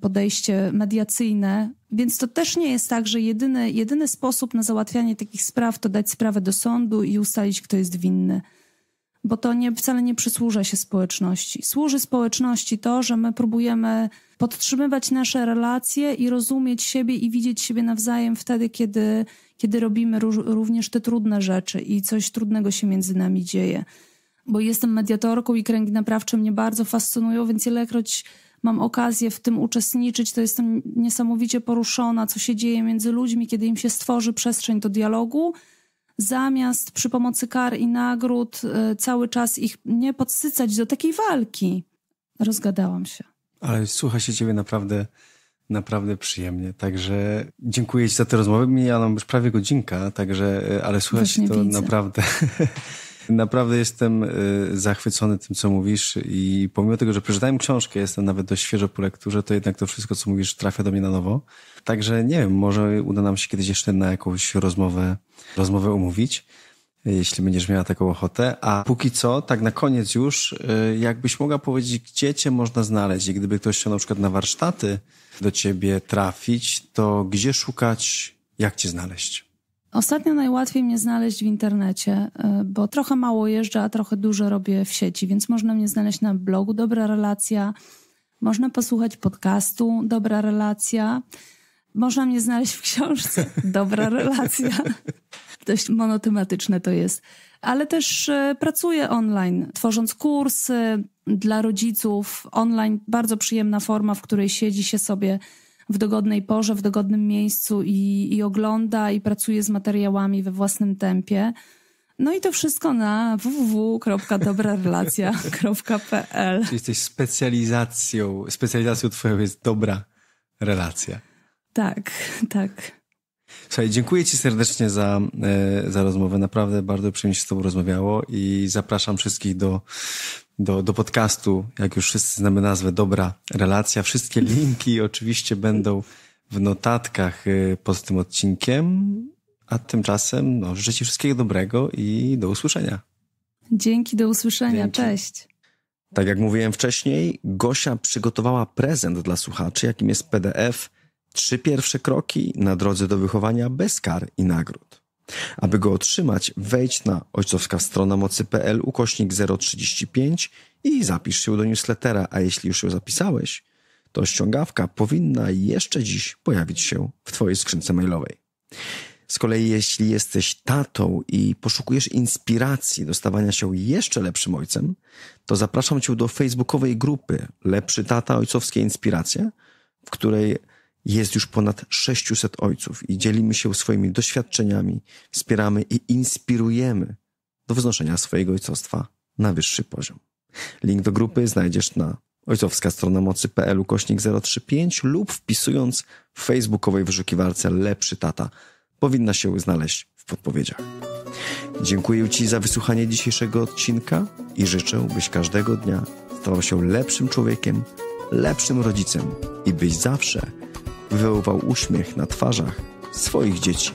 Speaker 2: podejście mediacyjne. Więc to też nie jest tak, że jedyny, jedyny sposób na załatwianie takich spraw to dać sprawę do sądu i ustalić, kto jest winny. Bo to nie, wcale nie przysłuża się społeczności. Służy społeczności to, że my próbujemy podtrzymywać nasze relacje i rozumieć siebie i widzieć siebie nawzajem wtedy, kiedy, kiedy robimy również te trudne rzeczy i coś trudnego się między nami dzieje bo jestem mediatorką i kręgi naprawcze mnie bardzo fascynują, więc ilekroć mam okazję w tym uczestniczyć, to jestem niesamowicie poruszona, co się dzieje między ludźmi, kiedy im się stworzy przestrzeń do dialogu, zamiast przy pomocy kar i nagród e, cały czas ich nie podsycać do takiej walki. Rozgadałam się.
Speaker 1: Ale słucha się ciebie naprawdę, naprawdę przyjemnie. Także dziękuję ci za tę rozmowę. Mija nam już prawie godzinka, także, e, ale słucha się to widzę. naprawdę... [laughs] Naprawdę jestem y, zachwycony tym, co mówisz i pomimo tego, że przeczytałem książkę, jestem nawet dość świeżo po lekturze, to jednak to wszystko, co mówisz, trafia do mnie na nowo. Także nie wiem, może uda nam się kiedyś jeszcze na jakąś rozmowę, rozmowę umówić, jeśli będziesz miała taką ochotę. A póki co, tak na koniec już, y, jakbyś mogła powiedzieć, gdzie cię można znaleźć i gdyby ktoś chciał na przykład na warsztaty do ciebie trafić, to gdzie szukać, jak cię znaleźć?
Speaker 2: Ostatnio najłatwiej mnie znaleźć w internecie, e, bo trochę mało jeżdżę, a trochę dużo robię w sieci, więc można mnie znaleźć na blogu Dobra Relacja, można posłuchać podcastu Dobra Relacja, można mnie znaleźć w książce [laughs] Dobra Relacja. Dość monotematyczne to jest. Ale też e, pracuję online, tworząc kursy dla rodziców online. Bardzo przyjemna forma, w której siedzi się sobie w dogodnej porze, w dogodnym miejscu i, i ogląda i pracuje z materiałami we własnym tempie. No i to wszystko na www.dobrarelacja.pl.
Speaker 1: Czyli [laughs] jesteś specjalizacją, specjalizacją twoją jest dobra relacja.
Speaker 2: Tak, tak.
Speaker 1: Słuchaj, dziękuję Ci serdecznie za, e, za rozmowę. Naprawdę bardzo przyjemnie się z Tobą rozmawiało i zapraszam wszystkich do do, do podcastu, jak już wszyscy znamy nazwę Dobra Relacja. Wszystkie linki oczywiście będą w notatkach y, pod tym odcinkiem. A tymczasem no, życzę Ci wszystkiego dobrego i do usłyszenia.
Speaker 2: Dzięki, do usłyszenia. Dzięki. Cześć.
Speaker 1: Tak jak mówiłem wcześniej, Gosia przygotowała prezent dla słuchaczy, jakim jest PDF Trzy pierwsze kroki na drodze do wychowania bez kar i nagród. Aby go otrzymać, wejdź na ojcowska strona mocy.pl ukośnik 035 i zapisz się do newslettera, a jeśli już ją zapisałeś, to ściągawka powinna jeszcze dziś pojawić się w Twojej skrzynce mailowej. Z kolei, jeśli jesteś tatą i poszukujesz inspiracji do stawania się jeszcze lepszym ojcem, to zapraszam Cię do facebookowej grupy Lepszy Tata Ojcowskie Inspiracje, w której jest już ponad 600 ojców i dzielimy się swoimi doświadczeniami, wspieramy i inspirujemy do wznoszenia swojego ojcostwa na wyższy poziom. Link do grupy znajdziesz na ojcowska strona mocy.pl kośnik 035 lub wpisując w facebookowej wyszukiwarce Lepszy Tata. Powinna się znaleźć w podpowiedziach. Dziękuję Ci za wysłuchanie dzisiejszego odcinka i życzę, byś każdego dnia stawał się lepszym człowiekiem, lepszym rodzicem i byś zawsze wywoływał uśmiech na twarzach swoich dzieci.